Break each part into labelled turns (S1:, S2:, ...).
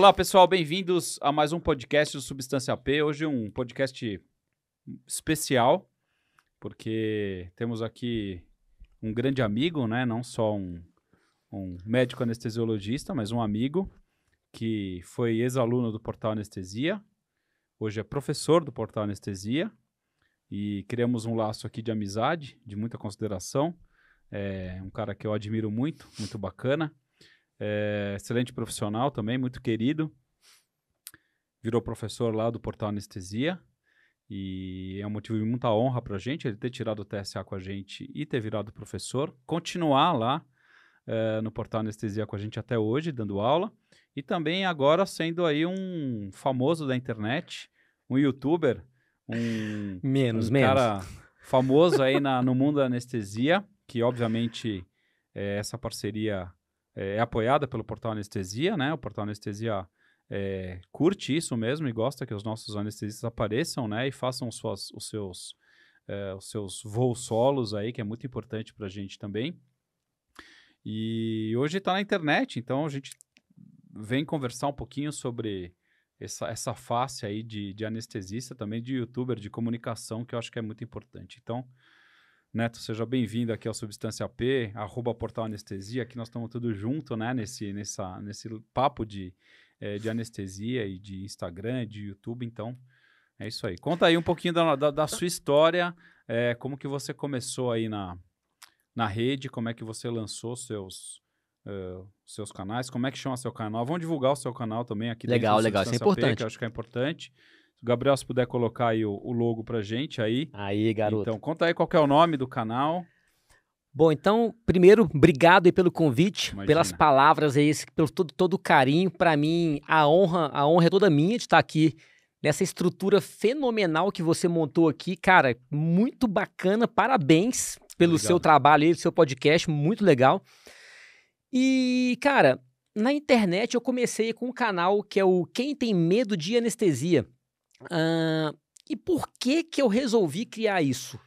S1: Olá, pessoal, bem-vindos a mais um podcast do Substância P. Hoje um podcast especial, porque temos aqui um grande amigo, né? Não só um, um médico anestesiologista, mas um amigo que foi ex-aluno do Portal Anestesia, hoje é professor do Portal Anestesia, e criamos um laço aqui de amizade, de muita consideração. É um cara que eu admiro muito, muito bacana é, excelente profissional também, muito querido. Virou professor lá do Portal Anestesia. E é um motivo de muita honra para a gente ele ter tirado o TSA com a gente e ter virado professor. Continuar lá é, no Portal Anestesia com a gente até hoje, dando aula. E também agora sendo aí um famoso da internet, um youtuber. Um, menos, um menos. cara famoso aí na, no mundo da anestesia, que obviamente é, essa parceria é, é apoiada pelo portal Anestesia, né? O portal Anestesia é, curte isso mesmo e gosta que os nossos anestesistas apareçam, né? E façam suas, os seus é, os seus voos solos aí, que é muito importante para a gente também. E hoje está na internet, então a gente vem conversar um pouquinho sobre essa, essa face aí de, de anestesista, também de youtuber, de comunicação, que eu acho que é muito importante. Então, Neto, seja bem-vindo aqui ao Substância P, arroba Portal Anestesia, que nós estamos tudo junto, né, nesse, nessa, nesse papo de, é, de anestesia e de Instagram, de YouTube, então é isso aí. Conta aí um pouquinho da, da, da sua história, é, como que você começou aí na, na rede, como é que você lançou seus... Uh, seus canais, como é que chama seu canal? Vamos divulgar o seu canal também aqui. Legal, legal, isso é importante. P, que eu acho que é importante. Gabriel, se puder colocar aí o, o logo pra gente
S2: aí. Aí, garoto. Então, conta aí qual é o nome do canal. Bom, então, primeiro, obrigado aí pelo convite, Imagina. pelas palavras aí, pelo todo, todo o carinho. Para mim, a honra, a honra é toda minha de estar aqui nessa estrutura fenomenal que você montou aqui. Cara, muito bacana, parabéns pelo seu trabalho aí, seu podcast, muito legal. E, cara, na internet eu comecei com um canal que é o Quem Tem Medo de Anestesia e por que que eu resolvi criar isso?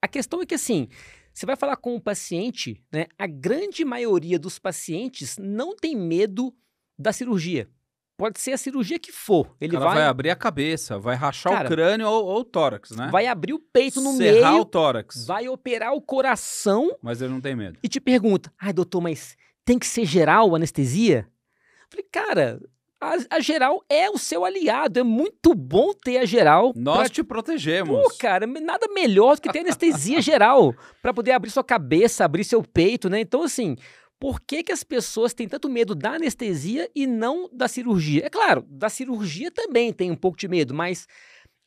S2: A questão é que assim, você vai falar com o um paciente, né? A grande maioria dos pacientes não tem medo da cirurgia. Pode ser a cirurgia que for. Ele vai... vai...
S1: abrir a cabeça, vai rachar Cara, o crânio ou, ou, o tórax, né? Vai
S2: abrir o peito no Serrar meio. Serrar o
S1: tórax.
S2: Vai operar o coração. Mas ele não tem medo. E te pergunta: ai, doutor, mas tem que ser geral a anestesia? Eu falei, cara, a, a, geral é o seu aliado. É muito bom ter a geral. Nós pra... te protegemos. Pô, cara, nada melhor do que ter anestesia geral para poder abrir sua cabeça, abrir seu peito, né? Então, assim, por que, que as pessoas têm tanto medo da anestesia e não da cirurgia? É claro, da cirurgia também tem um pouco de medo, mas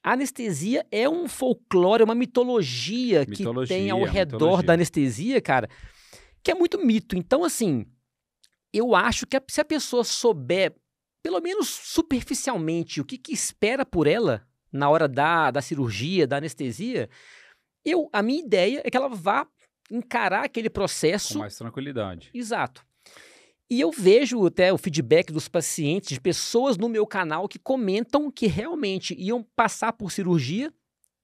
S2: a anestesia é um folclore, é uma mitologia, mitologia que tem ao redor mitologia. da anestesia, cara, que é muito mito. Então, assim, eu acho que se a pessoa souber pelo menos superficialmente, o que, que espera por ela na hora da, da cirurgia, da anestesia, eu, a minha ideia é que ela vá encarar aquele processo. Com mais tranquilidade. Exato. E eu vejo até o feedback dos pacientes, de pessoas no meu canal que comentam que realmente iam passar por cirurgia,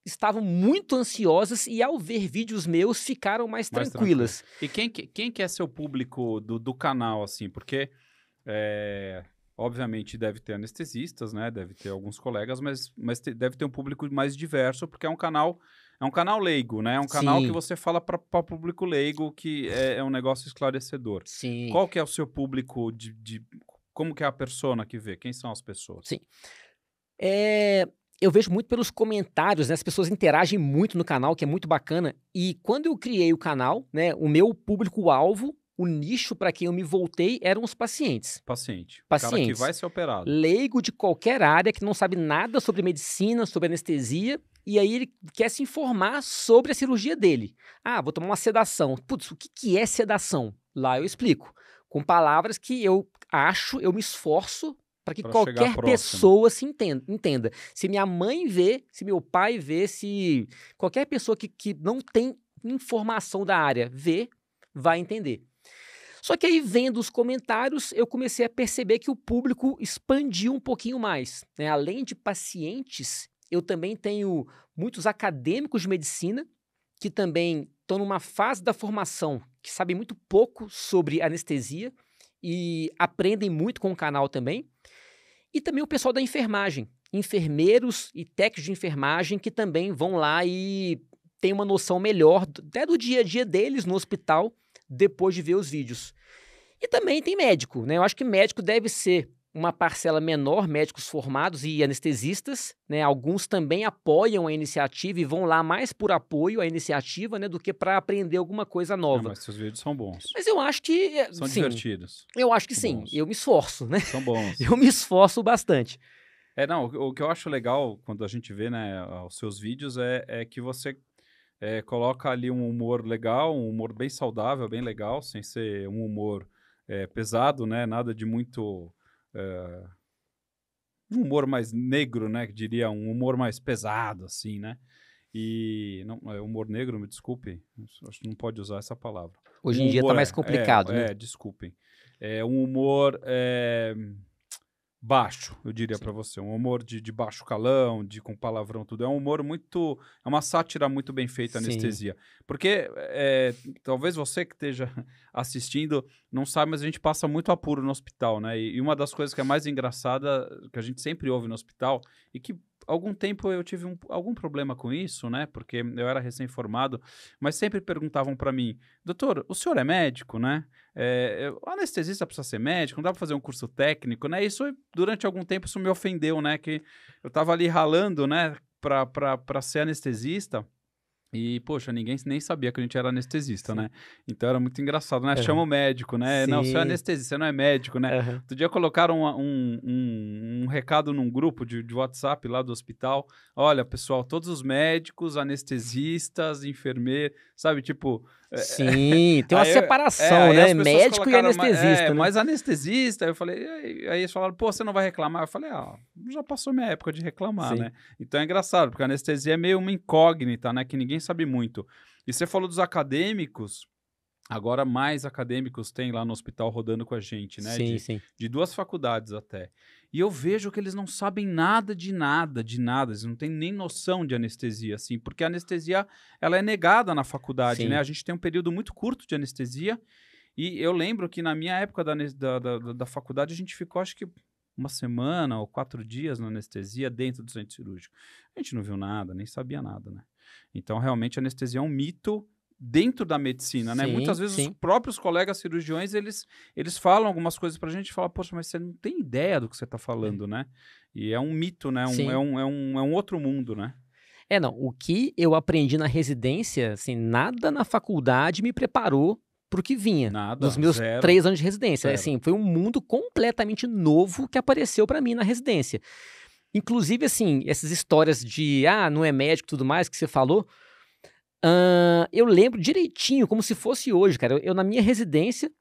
S2: estavam muito ansiosas e ao ver vídeos meus ficaram mais, mais tranquilas. Tranquilo. E quem, quem
S1: que é seu público do, do canal, assim? Porque é, Obviamente deve ter anestesistas, né? Deve ter alguns colegas, mas, mas te, deve ter um público mais diverso, porque é um canal é um canal leigo, né? É um canal Sim. que você fala para o público leigo, que é, é, um negócio esclarecedor. Sim. Qual que é o seu público de, de, como que é a persona que vê?
S2: Quem são as pessoas? Sim. É, eu vejo muito pelos comentários, né? As pessoas interagem muito no canal, que é muito bacana. E quando eu criei o canal, né, o meu público alvo o nicho para quem eu me voltei eram os pacientes. Paciente. Paciente. que vai ser operado. Leigo de qualquer área que não sabe nada sobre medicina, sobre anestesia, e aí ele quer se informar sobre a cirurgia dele. Ah, vou tomar uma sedação. Putz, o que, que é sedação? Lá eu explico. Com palavras que eu acho, eu me esforço para que pra qualquer pessoa se entenda, entenda. Se minha mãe vê, se meu pai vê, se qualquer pessoa que, que não tem informação da área vê, vai entender. Só que aí, vendo os comentários, eu comecei a perceber que o público expandiu um pouquinho mais. Né? Além de pacientes, eu também tenho muitos acadêmicos de medicina que também estão numa fase da formação que sabem muito pouco sobre anestesia e aprendem muito com o canal também. E também o pessoal da enfermagem, enfermeiros e técnicos de enfermagem que também vão lá e têm uma noção melhor até do dia a dia deles no hospital depois de ver os vídeos. E também tem médico, né? Eu acho que médico deve ser uma parcela menor, médicos formados e anestesistas, né? Alguns também apoiam a iniciativa e vão lá mais por apoio à iniciativa, né, do que para aprender alguma coisa ah, nova. Não, mas seus vídeos são bons. Mas eu acho que eh, são sim, divertidos. Eu acho que são sim, bons. eu me esforço, né? São bons. Eu me esforço bastante.
S1: É, não, o que eu acho legal quando a gente vê, né, os seus vídeos é, é que você é, coloca ali um humor legal, um humor bem saudável, bem legal, sem ser um humor é, pesado, né? Nada de muito. É, um humor mais negro, né? diria um humor mais pesado, assim, né? E. Não, é humor negro, me desculpe. Acho que não pode usar essa palavra. Hoje em dia está tá mais é, complicado, né? É, desculpem. É um humor baixo, eu diria para você. Um humor de, de, baixo calão, de com palavrão, tudo. É um humor muito. É uma sátira muito bem feita, anestesia. Porque é, talvez você que esteja assistindo não saiba, mas a gente passa muito apuro no hospital, né? E, e, uma das coisas que é mais engraçada, que a gente sempre ouve no hospital, e que algum tempo eu tive um, algum problema com isso, né? Porque eu era recém-formado, mas sempre perguntavam para mim, doutor, o senhor é médico, né? É, anestesista precisa ser médico, não dá para fazer um curso técnico, né? Isso, durante algum tempo, isso me ofendeu, né? Que eu estava ali ralando, né? Para ser anestesista e, poxa, ninguém nem sabia que a gente era anestesista, Sim. né? Então era muito engraçado, né? Uhum. Chama o médico, né? Sim. Não, você é anestesista, você não é médico, né? Uhum. Outro dia colocaram um, um, um, um recado num grupo de, de, WhatsApp lá do hospital. Olha, pessoal, todos os médicos, anestesistas, enfermeiros, sabe? Tipo, Sim, tem uma aí, separação, é, né? Médico e anestesista. É, né? Mas anestesista, eu falei, aí, aí, eles falaram, pô, você não vai reclamar? Eu falei, ah, já passou minha época de reclamar, Sim. né? Então é engraçado, porque a anestesia é meio uma incógnita, né? Que ninguém sabe muito. E você falou dos acadêmicos, Agora, mais acadêmicos tem lá no hospital rodando com a gente, né? Sim, de, sim. De duas faculdades até. E eu vejo que eles não sabem nada de nada, de nada. Eles não têm nem noção de anestesia, assim. Porque a anestesia, ela é negada na faculdade, né, sim. né? A gente tem um período muito curto de anestesia. E eu lembro que na minha época da, da, da, da faculdade, a gente ficou, acho que uma semana ou quatro dias na anestesia dentro do centro cirúrgico. A gente não viu nada, nem sabia nada, né? Então, realmente, a anestesia é um mito dentro da medicina, né? sim, né? Muitas vezes sim. os próprios colegas cirurgiões, eles, eles falam algumas coisas pra gente e falam, poxa, mas você não tem ideia do que você tá falando,
S2: é. né? E é um mito,
S1: né? É um, é, um, é, um, é um outro mundo, né?
S2: É, não. O que eu aprendi na residência, assim, nada na faculdade me preparou pro que vinha. Nada. Dos meus zero, três anos de residência. Zero. Assim, foi um mundo completamente novo que apareceu para mim na residência. Inclusive, assim, essas histórias de, ah, não é médico e tudo mais que você falou Uh, eu lembro direitinho, como se fosse hoje, cara. Eu, eu, na minha residência,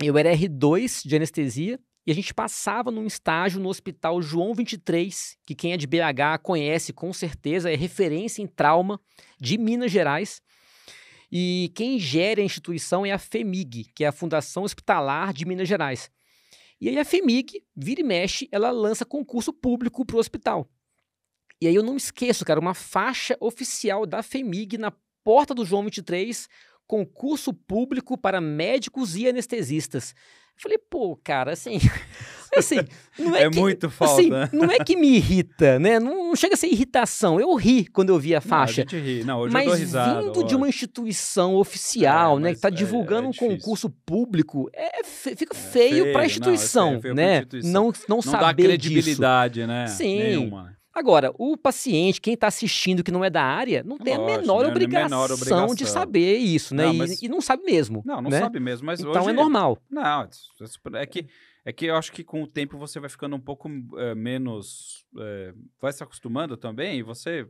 S2: eu era R2 de anestesia e a gente passava num estágio no Hospital João 23, que quem é de BH conhece com certeza, é referência em trauma de Minas Gerais. E quem gere a instituição é a FEMIG, que é a Fundação Hospitalar de Minas Gerais. E aí a FEMIG, vira e mexe, ela lança concurso público para o hospital. E aí eu não esqueço, cara, uma faixa oficial da FEMIG na porta do João 23, concurso público para médicos e anestesistas. Eu falei, pô, cara, assim. Assim, não é, é que, muito assim, falta. Assim, não é que me irrita, né? Não, não, chega a ser irritação. Eu ri quando eu vi a faixa. Não, a gente
S1: ri. Não, hoje mas eu dou risada, vindo de uma
S2: instituição é, oficial, é, né? Que está divulgando é, é um concurso público, é, é fica feio, feio para a instituição, não, né? Instituição. Não, não, não saber dá credibilidade, disso. né? Sim. Nenhuma. Agora, o paciente, quem está assistindo que não é da área, não tem Lógico, a menor, né? obrigação, menor obrigação de saber isso, né? Não, mas... e, e, não sabe mesmo. Não, não né? sabe mesmo, mas Então hoje... é normal.
S1: Não, é, é, é que, é que eu acho que com o tempo você vai ficando um pouco é, menos... É, vai se acostumando também e você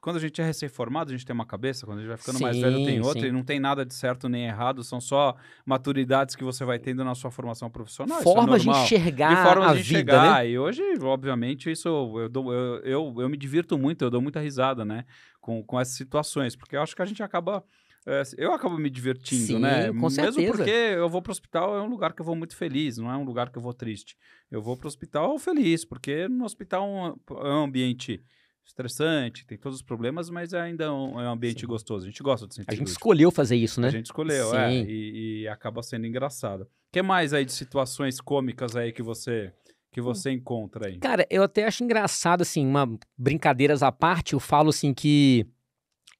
S1: quando a gente é recém-formado, a gente tem uma cabeça, quando a gente vai ficando sim, mais velho, tem outra, sim. e não tem nada de certo nem errado, são só maturidades que você vai tendo na sua formação profissional. É formas é de enxergar de formas a de enxergar. vida, né? E hoje, obviamente, isso eu, dou, eu, eu, eu, me divirto muito, eu dou muita risada, né? Com, com essas situações, porque eu acho que a gente acaba. Eh, eu acabo me divertindo, né? sim, né? Com certeza. Mesmo porque eu vou para o hospital, é um lugar que eu vou muito feliz, não é um lugar que eu vou triste. Eu vou para o hospital feliz, porque no hospital é um é ambiente estressante, tem todos os problemas, mas é ainda é um, é um ambiente Sim. gostoso. A gente gosta de sentir. A gente escolheu
S2: fazer isso, né? A gente escolheu, é, Sim. é.
S1: E, e acaba sendo engraçado. O que mais aí de situações cômicas aí que você que você hum. encontra aí?
S2: Cara, eu até acho engraçado, assim, uma brincadeiras à parte, eu falo assim que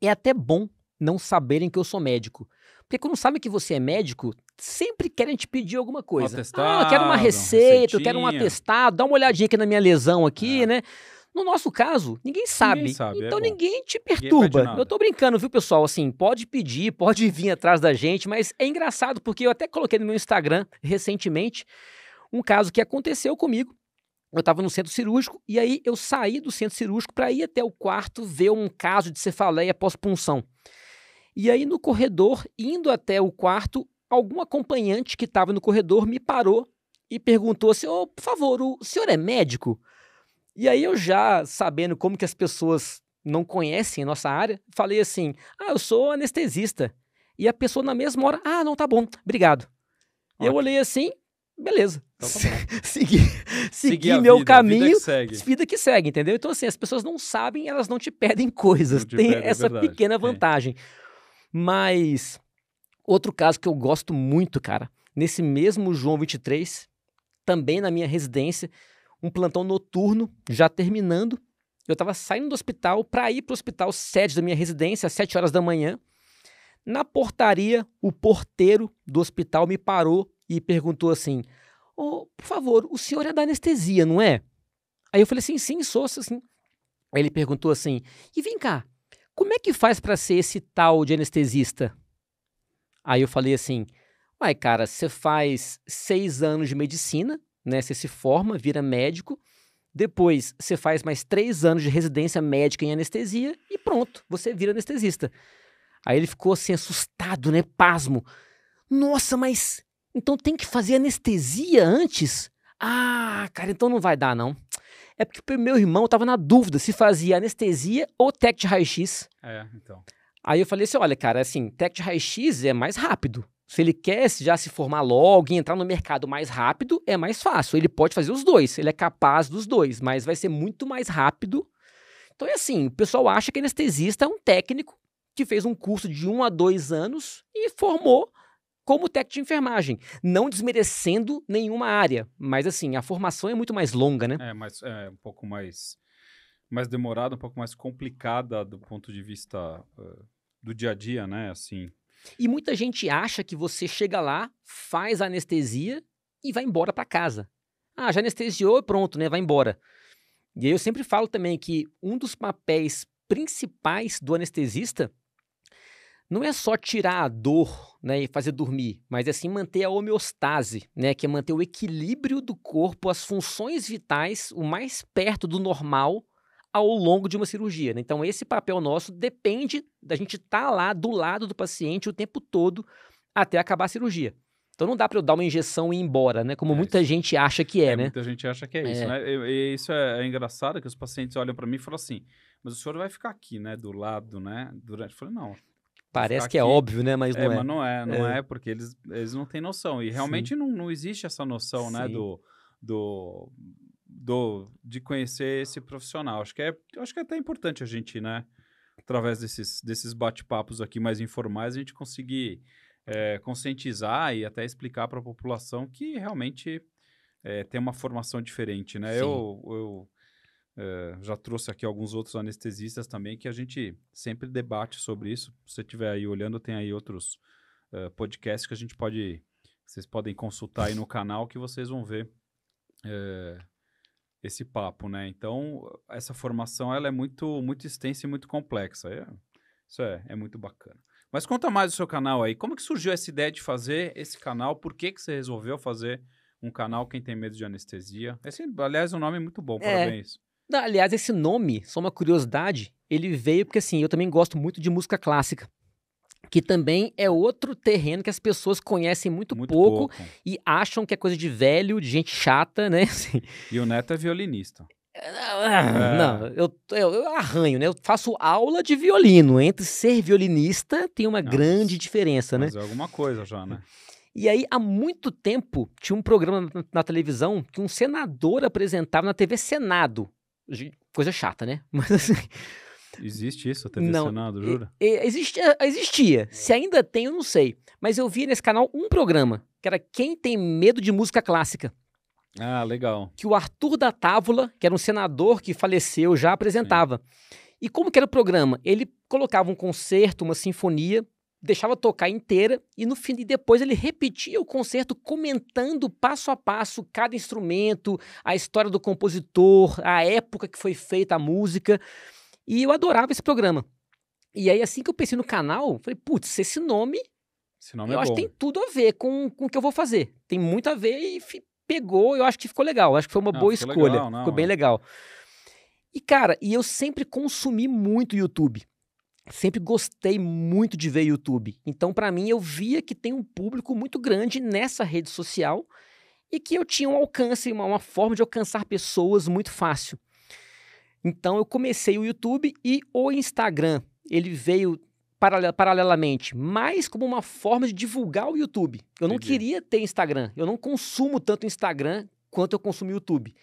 S2: é até bom não saberem que eu sou médico. Porque quando sabem que você é médico, sempre querem te pedir alguma coisa. Atestado, ah, eu quero uma receita, receitinha. eu quero um atestado, dá uma olhadinha aqui na minha lesão aqui, é. né? No nosso caso, ninguém sabe. Ninguém sabe é então é ninguém te perturba. Ninguém eu tô brincando, viu, pessoal? Assim, pode pedir, pode vir atrás da gente, mas é engraçado porque eu até coloquei no meu Instagram recentemente um caso que aconteceu comigo. Eu estava no centro cirúrgico e aí eu saí do centro cirúrgico para ir até o quarto ver um caso de cefaleia pós-punção. E aí no corredor, indo até o quarto, algum acompanhante que estava no corredor me parou e perguntou assim: oh, por favor, o senhor é médico? E aí eu já sabendo como que as pessoas não conhecem a nossa área, falei assim: "Ah, eu sou anestesista". E a pessoa na mesma hora: "Ah, não tá bom. Obrigado". Okay. Eu olhei assim, beleza. Então, tá segui, segui Seguir meu vida, caminho, vida que, segue. vida que segue, entendeu? Então assim, as pessoas não sabem, elas não te pedem coisas. Te Tem é essa é pequena vantagem. É. Mas outro caso que eu gosto muito, cara, nesse mesmo João 23, também na minha residência, um plantão noturno, já terminando. Eu estava saindo do hospital para ir para o hospital sede da minha residência, às 7 horas da manhã. Na portaria, o porteiro do hospital me parou e perguntou assim: oh, Por favor, o senhor é da anestesia, não é? Aí eu falei assim: Sim, sou, assim Aí ele perguntou assim: E vem cá, como é que faz para ser esse tal de anestesista? Aí eu falei assim: Uai, cara, você faz seis anos de medicina, né? Você se forma, vira médico, depois você faz mais três anos de residência médica em anestesia e pronto, você vira anestesista. Aí ele ficou assim, assustado, né? Pasmo. Nossa, mas então tem que fazer anestesia antes? Ah, cara, então não vai dar, não. É porque o meu irmão tava na dúvida se fazia anestesia ou tech de raio-x. É, então. Aí eu falei assim: olha, cara, assim, tech de raio-x é mais rápido. Se ele quer já se formar logo e entrar no mercado mais rápido, é mais fácil. Ele pode fazer os dois, ele é capaz dos dois, mas vai ser muito mais rápido. Então é assim, o pessoal acha que anestesista é um técnico que fez um curso de um a dois anos e formou como técnico de enfermagem, não desmerecendo nenhuma área. Mas assim, a formação é muito mais longa, né? É,
S1: mas é um pouco mais, mais demorada, um pouco mais complicada do ponto de vista uh, do dia a dia, né? Assim,
S2: e muita gente acha que você chega lá, faz a anestesia e vai embora para casa. Ah, já anestesiou, pronto, né? Vai embora. E aí eu sempre falo também que um dos papéis principais do anestesista não é só tirar a dor né, e fazer dormir, mas é sim manter a homeostase, né, que é manter o equilíbrio do corpo, as funções vitais o mais perto do normal ao longo de uma cirurgia. Né? Então, esse papel nosso depende da gente estar tá lá do lado do paciente o tempo todo até acabar a cirurgia. Então não dá para eu dar uma injeção e ir embora, né? Como é muita isso. gente acha que é, é, né? Muita gente acha
S1: que é, é. isso, né? E, e isso é, é, engraçado que os pacientes olham para mim e falam assim: "Mas o senhor vai ficar aqui, né, do lado, né, durante?" Eu falei: "Não, Parece que é aqui. é óbvio, né? Mas é, não é. Mas não é, não é, porque eles, eles não têm noção. E realmente não, não existe essa noção, né, Sim. né? Do, do, do, de conhecer esse profissional. Acho que, é, acho que é até importante a gente, né, através desses, desses bate-papos aqui mais informais, a gente conseguir é, conscientizar e até explicar para a população que realmente é, tem uma formação diferente, né? Sim. Eu, eu é, já trouxe aqui alguns outros anestesistas também que a gente sempre debate sobre isso. Se você estiver aí olhando, tem aí outros uh, podcasts que a gente pode... Vocês podem consultar aí no canal que vocês vão ver é, esse papo, né? Então, essa formação ela é muito muito extensa e muito complexa. É, isso é, é muito bacana. Mas conta mais do seu canal aí. Como que surgiu essa ideia de fazer esse canal? Por que, que você resolveu fazer um canal Quem Tem Medo de Anestesia?
S2: Esse, aliás, é um nome muito bom, é. parabéns. É. aliás, esse nome, só uma curiosidade, ele veio porque assim, eu também gosto muito de música clássica que também é outro terreno que as pessoas conhecem muito, muito pouco, pouco, e acham que é coisa de velho, de gente chata, né? Assim. E o Neto é violinista. Ah, é. Não, eu, eu, arranho, né? Eu faço aula de violino. Entre ser violinista tem uma Nossa, grande diferença, né? É alguma coisa já, né? E aí, há muito tempo, tinha um programa na, na televisão que um senador apresentava na TV Senado. Coisa chata, né? Mas assim Existe
S1: isso, até tá mencionado Senado, jura?
S2: Existia, existia. Se ainda tem, eu não sei. Mas eu vi nesse canal um programa, que era Quem Tem Medo de Música Clássica. Ah, legal. Que o Arthur da Távola, que era um senador que faleceu, já apresentava. Sim. E como que era o programa? Ele colocava um concerto, uma sinfonia, deixava tocar inteira e no fim e depois ele repetia o concerto comentando passo a passo cada instrumento, a história do compositor, a época que foi feita a música. E eu adorava esse programa. E aí, assim que eu pensei no canal, falei, putz, esse nome.
S1: Esse nome é eu é acho bom. que tem
S2: tudo a ver com, com o que eu vou fazer. Tem muito a ver e f... pegou, eu acho que ficou legal. Eu acho que foi uma não, boa ficou escolha. Legal, não, ficou bem é. legal. E, cara, e eu sempre consumi muito YouTube. Sempre gostei muito de ver YouTube. Então, para mim, eu via que tem um público muito grande nessa rede social e que eu tinha um alcance, uma, uma forma de alcançar pessoas muito fácil. Então eu comecei o YouTube e o Instagram. Ele veio paralelamente, mais como uma forma de divulgar o YouTube. Eu não queria ter Instagram. Eu não consumo tanto Instagram quanto eu consumo YouTube.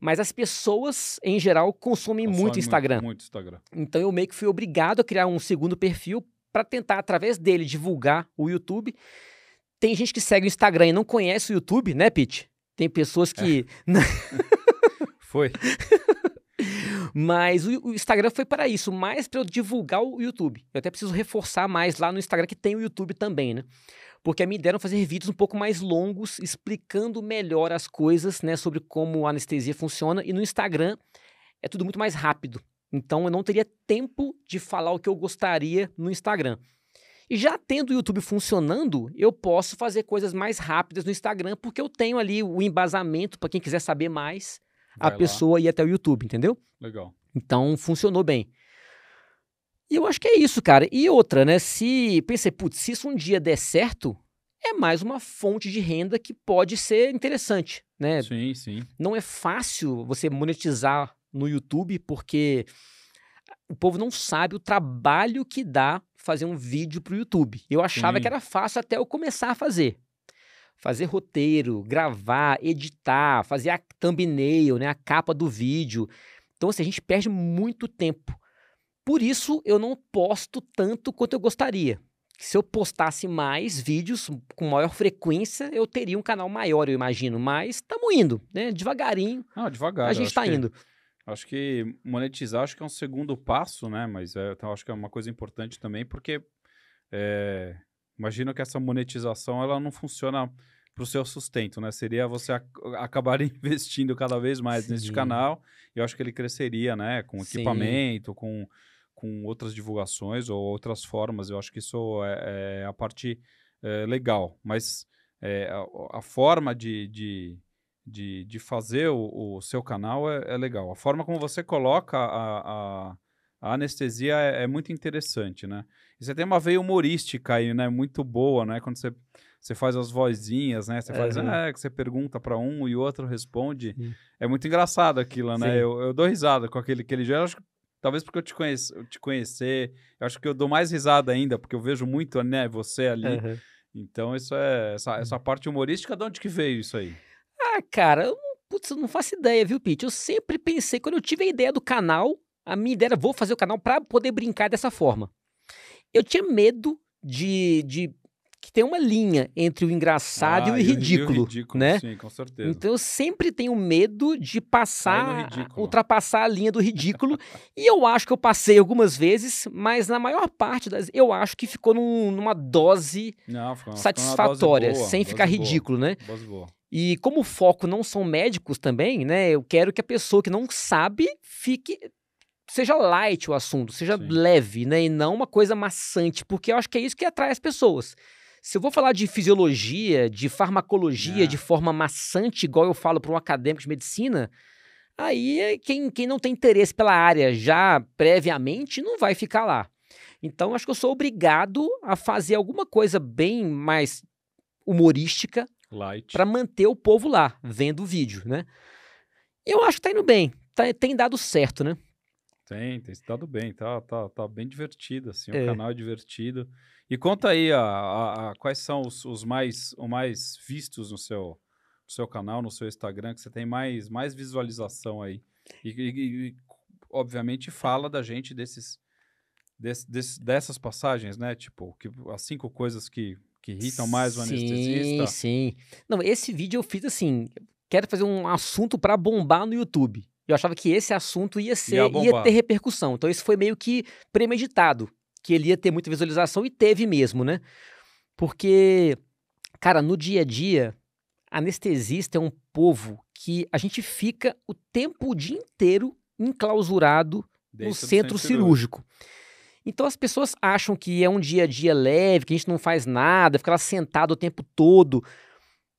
S2: Mas as pessoas, em geral, consomem, consomem muito Instagram. Muito, muito Instagram. Então eu meio que fui obrigado a criar um segundo perfil para tentar, através dele, divulgar o YouTube. Tem gente que segue o Instagram e não conhece o YouTube, né, Pete? Tem pessoas que. É. Foi. Mas o, o Instagram foi para isso, mais para eu divulgar o YouTube. Eu até preciso reforçar mais lá no Instagram, que tem o YouTube também, né? porque me deram fazer vídeos um pouco mais longos, explicando melhor as coisas, né, sobre como a anestesia funciona. E no Instagram é tudo muito mais rápido. Então eu não teria tempo de falar o que eu gostaria no Instagram. E já tendo o YouTube funcionando, eu posso fazer coisas mais rápidas no Instagram, porque eu tenho ali o embasamento para quem quiser saber mais a pessoa ir até o YouTube, entendeu? Legal. Então funcionou bem. E eu acho que é isso, cara. E outra, né? Se pensei, putz, se isso um dia der certo, é mais uma fonte de renda que pode ser interessante, né? Sim, sim. Não é fácil você monetizar no YouTube porque o povo não sabe o trabalho que dá fazer um vídeo para o YouTube. Eu achava sim. que era fácil até eu começar a fazer fazer roteiro, gravar, editar, fazer a thumbnail, né, a capa do vídeo. Então, assim, a gente perde muito tempo. Por isso, eu não posto tanto quanto eu gostaria. Se eu postasse mais vídeos com maior frequência, eu teria um canal maior, eu imagino. Mas estamos indo, né? Devagarinho.
S1: Ah, devagar. A gente está indo. Acho que monetizar acho que é um segundo passo, né? Mas é, então, acho que é uma coisa importante também, porque é, Imagino que essa monetização ela não funciona para o seu sustento, né? Seria você ac acabar investindo cada vez mais Sim. nesse canal. E eu acho que ele cresceria, né? Com equipamento, com, com outras divulgações ou outras formas. Eu acho que isso é, é a parte é, legal. Mas é, a, a, forma de, de, de, de fazer o, o seu canal é, é legal. A forma como você coloca a, a a anestesia é, é, muito interessante, né? E você tem uma veia humorística aí, né? Muito boa, né? Quando você, você faz as vozinhas, né? Você faz, né? é, que você pergunta para um e o outro responde. Sim. É muito engraçado aquilo, né? Eu, eu dou risada com aquele que ele já. Talvez porque eu te, conheço, eu te conhecer, eu acho que eu dou mais risada ainda, porque eu vejo muito né, você ali. Uhum. Então, isso é essa, essa parte humorística, de onde que veio isso aí?
S2: Ah, cara, eu, putz, eu não faço ideia, viu, Pete? Eu sempre pensei, quando eu tive a ideia do canal, a minha ideia era, vou fazer o canal para poder brincar dessa forma. Eu tinha medo de, de que tem uma linha entre o engraçado ah, e, o ridículo, e o
S1: ridículo, né? Sim, com certeza. Então
S2: eu sempre tenho medo de passar, ultrapassar a linha do ridículo. e eu acho que eu passei algumas vezes, mas na maior parte das eu acho que ficou num, numa dose não, ficou, satisfatória, dose boa, sem ficar boa, ridículo, né? Dose boa. E como o foco não são médicos também, né? Eu quero que a pessoa que não sabe fique seja light o assunto, seja Sim. leve, né? E não uma coisa maçante, porque eu acho que é isso que atrai as pessoas. Se eu vou falar de fisiologia, de farmacologia é. de forma maçante, igual eu falo para um acadêmico de medicina, aí é quem, quem não tem interesse pela área já previamente não vai ficar lá. Então, acho que eu sou obrigado a fazer alguma coisa bem mais humorística para manter o povo lá, vendo o vídeo, né? Eu acho que tá indo bem, tá, tem dado certo, né? Tem, tem se bem, tá, tá,
S1: tá bem divertido, assim, o é. canal é divertido. E conta aí a, a, a quais são os, os, mais, os mais vistos no seu, no seu canal, no seu Instagram, que você tem mais, mais visualização aí. E, e, e obviamente fala da gente desses, des, dessas passagens, né? Tipo, que, as cinco coisas que, que irritam mais o sim, anestesista. Sim, sim.
S2: Não, esse vídeo eu fiz assim, quero fazer um assunto para bombar no YouTube. Eu achava que esse assunto ia ser, ia, ia ter repercussão. Então isso foi meio que premeditado, que ele ia ter muita visualização e teve mesmo, né? Porque, cara, no dia a dia, anestesista é um povo que a gente fica o tempo o dia inteiro enclausurado Dentro no centro, centro cirúrgico. cirúrgico. Então as pessoas acham que é um dia a dia leve, que a gente não faz nada, fica lá sentado o tempo todo.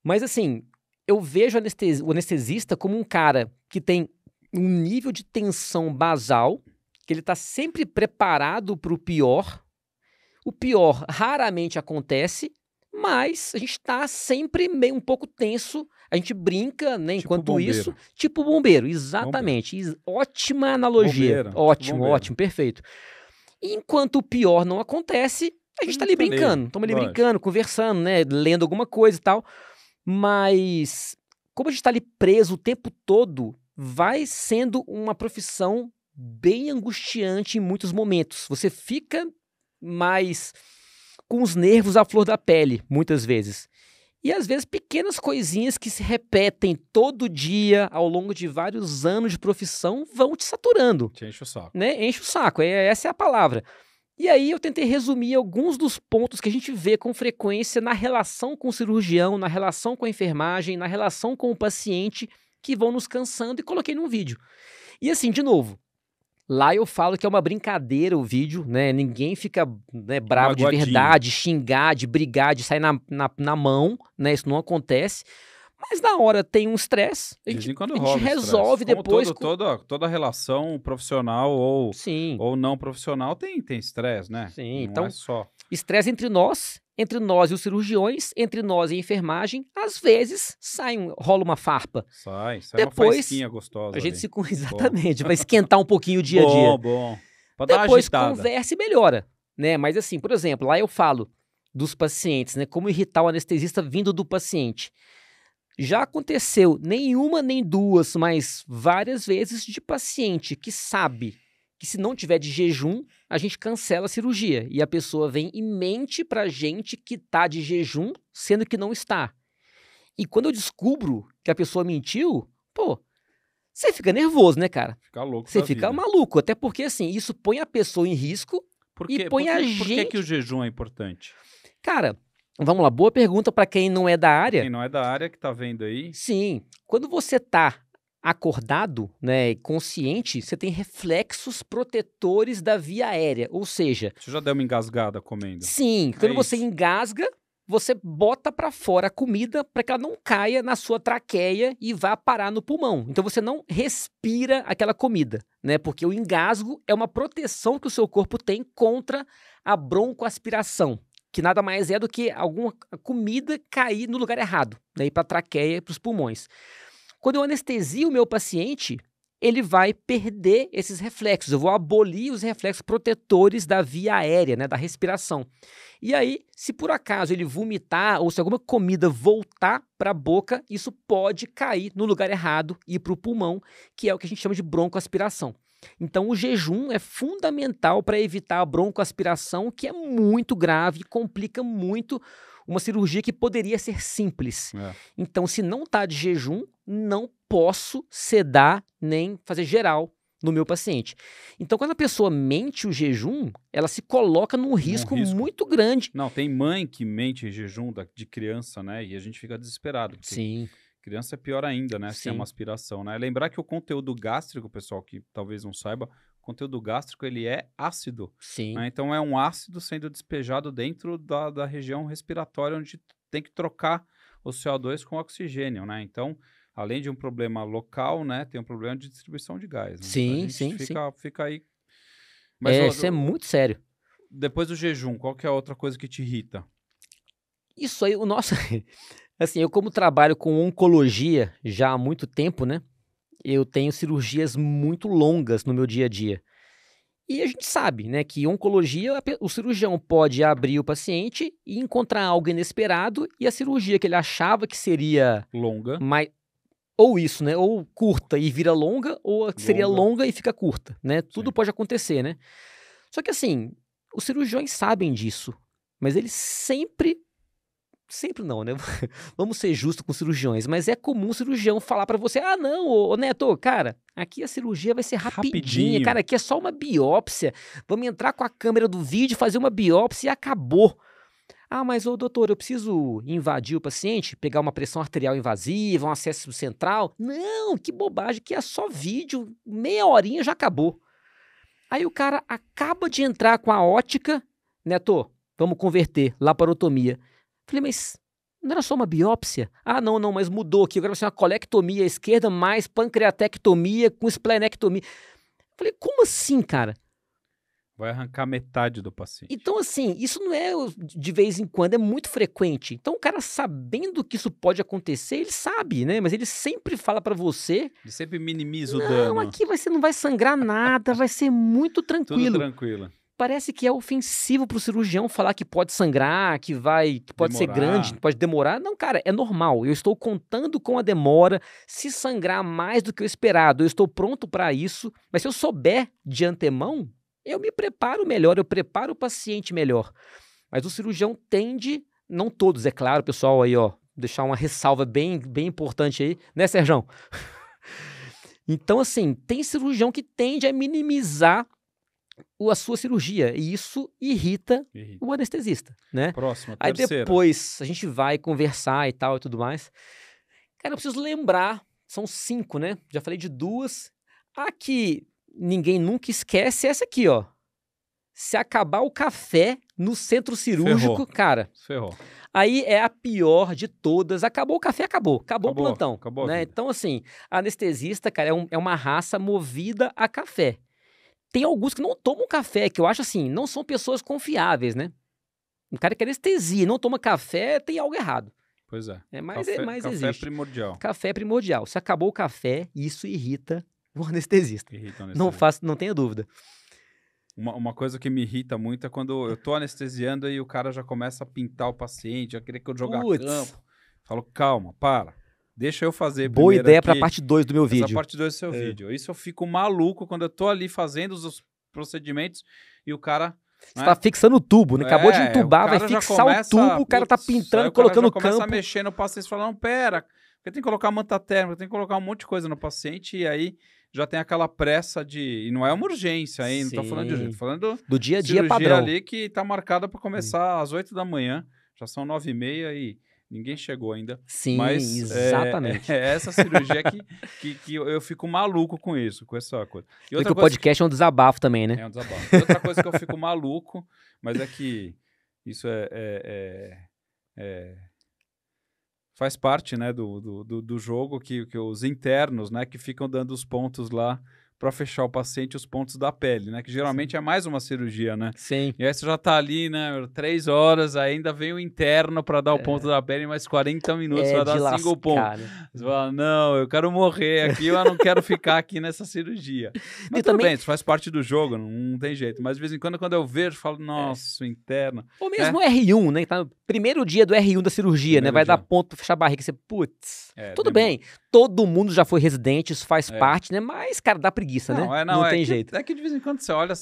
S2: Mas assim, eu vejo o anestesista como um cara que tem um nível de tensão basal, que ele está sempre preparado para o pior. O pior raramente acontece, mas a gente está sempre meio um pouco tenso. A gente brinca, né? Tipo enquanto bombeiro. isso, tipo bombeiro, exatamente. Bombeiro. Ótima analogia. Bombeiro. Tipo ótimo, bombeiro. ótimo, perfeito. Enquanto o pior não acontece, a gente está hum, tá ali brincando, estamos ali brincando, conversando, né? Lendo alguma coisa e tal. Mas como a gente está ali preso o tempo todo vai sendo uma profissão bem angustiante em muitos momentos. Você fica mais com os nervos à flor da pele, muitas vezes. E às vezes pequenas coisinhas que se repetem todo dia ao longo de vários anos de profissão vão te saturando. Te enche o saco. Né? Enche o saco, é, essa é a palavra. E aí eu tentei resumir alguns dos pontos que a gente vê com frequência na relação com o cirurgião, na relação com a enfermagem, na relação com o paciente que vão nos cansando e coloquei num vídeo. E assim, de novo, Lá eu falo que é uma brincadeira o vídeo, né? Ninguém fica né, bravo de verdade, xingar, de brigar, de sair na, na, na, mão, né? Isso não acontece. Mas na hora tem um estresse, a gente, a gente resolve depois. Todo, com...
S1: toda, toda relação profissional ou, Sim. ou não profissional tem estresse, né? Sim, não é então.
S2: Estresse é entre nós entre nós e os cirurgiões, entre nós e a enfermagem, às vezes sai um, rola uma farpa. Sai, sai Depois, uma faísquinha gostosa. A gente ali. se exatamente, para esquentar um pouquinho o dia a dia. Bom, bom. Pra Depois conversa e melhora, né? Mas assim, por exemplo, lá eu falo dos pacientes, né? Como irritar o anestesista vindo do paciente. Já aconteceu nenhuma nem duas, mas várias vezes de paciente que sabe que se não tiver de jejum, a gente cancela a cirurgia. E a pessoa vem e mente pra gente que tá de jejum, sendo que não está. E quando eu descubro que a pessoa mentiu, pô, você fica nervoso, né, cara? Fica louco. Você fica vida. maluco, até porque assim, isso põe a pessoa em risco e põe a gente. Por que, que o jejum é importante? Cara, vamos lá, boa pergunta para quem não é da área. Quem não é da área que tá vendo aí. Sim. Quando você tá acordado, né, consciente, você tem reflexos protetores da via aérea, ou seja, você já deu uma engasgada comendo. Sim, é quando você engasga, você bota para fora a comida para que ela não caia na sua traqueia e vá parar no pulmão. Então você não respira aquela comida, né? Porque o engasgo é uma proteção que o seu corpo tem contra a broncoaspiração, que nada mais é do que alguma comida cair no lugar errado, daí né? para traqueia, para os pulmões. Quando eu anestesio o meu paciente, ele vai perder esses reflexos. Eu vou abolir os reflexos protetores da via aérea, né, da respiração. E aí, se por acaso ele vomitar ou se alguma comida voltar para a boca, isso pode cair no lugar errado e ir para o pulmão, que é o que a gente chama de broncoaspiração. Então, o jejum é fundamental para evitar a broncoaspiração, que é muito grave e complica muito uma cirurgia que poderia ser simples. É. Então, se não está de jejum, não posso sedar nem fazer geral no meu paciente. Então, quando a pessoa mente o jejum, ela se coloca num risco, um risco. muito grande. Não, tem mãe que mente
S1: jejum de criança, né? E a gente fica desesperado. Sim. Criança é pior ainda, né? Sim. Se é uma aspiração, né? Lembrar que o conteúdo gástrico, pessoal, que talvez não saiba, conteúdo gástrico ele é ácido. Sim. Né? Então é um ácido sendo despejado dentro da, da região respiratória onde tem que trocar o CO2 com oxigênio, né? Então, além de um problema local, né, tem um problema de distribuição de gás. Né? Então, sim, então, sim, fica, sim. Fica aí. Mas, é, ó, isso é muito sério. Depois do jejum, qual que é a outra coisa que te irrita?
S2: Isso aí, o nosso... assim, eu como trabalho com oncologia já há muito tempo, né? eu tenho cirurgias muito longas no meu dia a dia. E a gente sabe, né, que oncologia, o cirurgião pode abrir o paciente e encontrar algo inesperado e a cirurgia que ele achava que seria longa, mais, ou isso, né, ou curta e vira longa, ou longa. seria longa e fica curta, né? Tudo Sim. pode acontecer, né? Só que assim, os cirurgiões sabem disso, mas eles sempre sempre não, né? Vamos ser justos com cirurgiões, mas é comum o cirurgião falar para você: ah, não, ô, ô, Neto, cara, aqui a cirurgia vai ser rapidinha, rapidinho. cara, aqui é só uma biópsia. Vamos entrar com a câmera do vídeo, fazer uma biópsia e acabou. Ah, mas ô doutor, eu preciso invadir o paciente, pegar uma pressão arterial invasiva, um acesso central. Não, que bobagem, que é só vídeo, meia horinha já acabou. Aí o cara acaba de entrar com a ótica, Neto, vamos converter, laparotomia. Falei, mas não era só uma biópsia? Ah, não, não, mas mudou aqui. Agora vai ser uma colectomia à esquerda mais pancreatectomia com esplenectomia. Falei, como assim, cara? Vai arrancar
S1: metade do paciente.
S2: Então, assim, isso não é de vez em quando, é muito frequente. Então, o cara sabendo que isso pode acontecer, ele sabe, né? Mas ele sempre fala para você. Ele sempre minimiza o não, dano. Não, aqui você não vai sangrar nada, vai ser muito tranquilo. Tudo tranquilo parece que é ofensivo para o cirurgião falar que pode sangrar, que vai, que pode demorar. ser grande, pode demorar. Não, cara, é normal. Eu estou contando com a demora, se sangrar mais do que o esperado, eu estou pronto para isso. Mas se eu souber de antemão, eu me preparo melhor, eu preparo o paciente melhor. Mas o cirurgião tende, não todos, é claro, pessoal, aí ó, deixar uma ressalva bem, bem importante aí, né, Serjão? então, assim, tem cirurgião que tende a minimizar a sua cirurgia. E isso irrita, irrita. o anestesista, né? Próximo. Aí terceira. depois a gente vai conversar e tal e tudo mais. Cara, eu preciso lembrar, são cinco, né? Já falei de duas. A que ninguém nunca esquece é essa aqui, ó. Se acabar o café no centro cirúrgico, Ferrou. cara. Ferrou. Aí é a pior de todas. Acabou o café, acabou. Acabou, acabou o plantão. Acabou né? Então, assim, anestesista, cara, é, um, é uma raça movida a café tem alguns que não tomam café, que eu acho assim, não são pessoas confiáveis, né? Um cara que é anestesia, não toma café, tem algo errado. Pois é. é mas café, é, mas café é existe. primordial. Café é primordial. Se acabou o café, isso irrita o anestesista. Irrita o anestesista. Não,
S1: faço, não tenha dúvida. Uma, uma, coisa que me irrita muito é quando eu tô anestesiando e o cara já começa a pintar o paciente, já querer que eu jogar Puts. campo. Falo, calma, para. Deixa eu fazer. Boa ideia para a parte 2 do meu vídeo. Essa parte 2 do seu é. vídeo. Isso eu fico maluco quando eu tô ali fazendo os procedimentos e o cara.
S2: Você né? Tá fixando o tubo, né? Acabou é, de entubar, vai fixar começa, o tubo, o cara tá pintando, o colocando o campo. começa a
S1: mexer no paciente falando, pera, porque tem que colocar manta térmica, tem que colocar um monte de coisa no paciente e aí já tem aquela pressa de. E não é uma urgência aí, não tô falando de urgência, tô falando do, do dia a dia padrão. ali que tá marcada para começar Sim. às 8 da manhã, já são 9 e meia e Ninguém chegou ainda. Sim, mas, exatamente. É, é, é essa cirurgia que, que, que, eu fico maluco com isso, com essa coisa. E Porque o podcast que... é um desabafo também, né? É um desabafo. outra coisa que eu fico maluco, mas é que isso é, é, é, é faz parte né, do, do, do jogo que, que os internos né, que ficam dando os pontos lá para fechar o paciente os pontos da pele, né? Que geralmente Sim. é mais uma cirurgia, né? Sim. E aí você já tá ali, né? Três horas, ainda vem o interno para dar é. o ponto da pele, mais 40 minutos é para dar lascar, single ponto. Né? Você fala, não, eu quero morrer aqui, eu não quero ficar aqui nessa cirurgia. Mas e também... Bem, isso faz parte do jogo, não, tem jeito. Mas de vez em quando, quando eu
S2: vejo, eu falo, é. nossa, é. interno. Ou mesmo é. R1, né? Tá primeiro dia do R1 da cirurgia, primeiro né? Vai dia. dar ponto fechar a barriga. Você, putz, é, tudo bem. Todo mundo já foi residente, isso faz é. parte, né? Mas, cara, dá preguiça preguiça, né? não, né? É, não, não é tem que, jeito.
S1: É que de vez em quando você olha.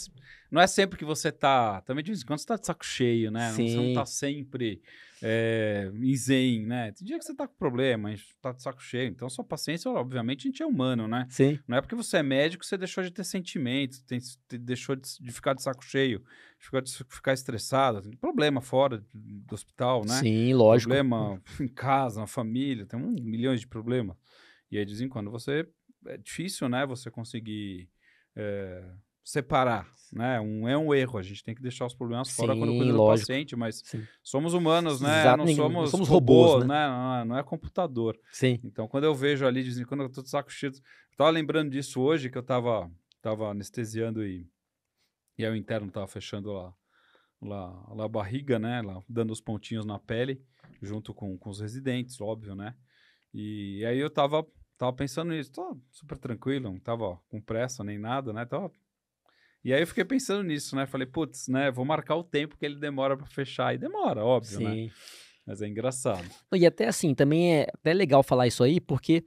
S1: Não é sempre que você tá. Também de vez em quando você tá de saco cheio, né? Sim. Você não tá sempre é, em zen, né? Tem dia que você tá com problema, tá de saco cheio. Então, sua paciência, obviamente, a gente é humano, né? Sim. Não é porque você é médico que você deixou de ter sentimentos, tem, deixou de, de, ficar de saco cheio, ficou de ficar estressado. Tem problema fora do hospital, né? Sim, lógico. Problema em casa, na família, tem um milhões de problemas. E aí, de vez em quando, você é difícil, né? Você conseguir é, separar, né? Um é um erro. A gente tem que deixar os problemas fora Sim, quando cuida do paciente, mas Sim. somos humanos, né? Exato, não, somos não somos, robôs, robôs né? né? Não, é, não, é computador. Sim. Então, quando eu vejo ali, em quando eu tô de saco cheio, Estava lembrando disso hoje que eu tava, tava anestesiando e e aí o interno tava fechando lá lá, lá a barriga, né? Lá, dando os pontinhos na pele, junto com, com os residentes, óbvio, né? E, e aí eu tava Tava pensando nisso, tô super tranquilo, não tava ó, com pressa nem nada, né? Tava... E aí eu fiquei pensando nisso, né? Falei, putz, né? Vou marcar o tempo que ele demora para fechar. E demora, óbvio, né, Sim. né? Mas é engraçado.
S2: E até assim, também é até legal falar isso aí, porque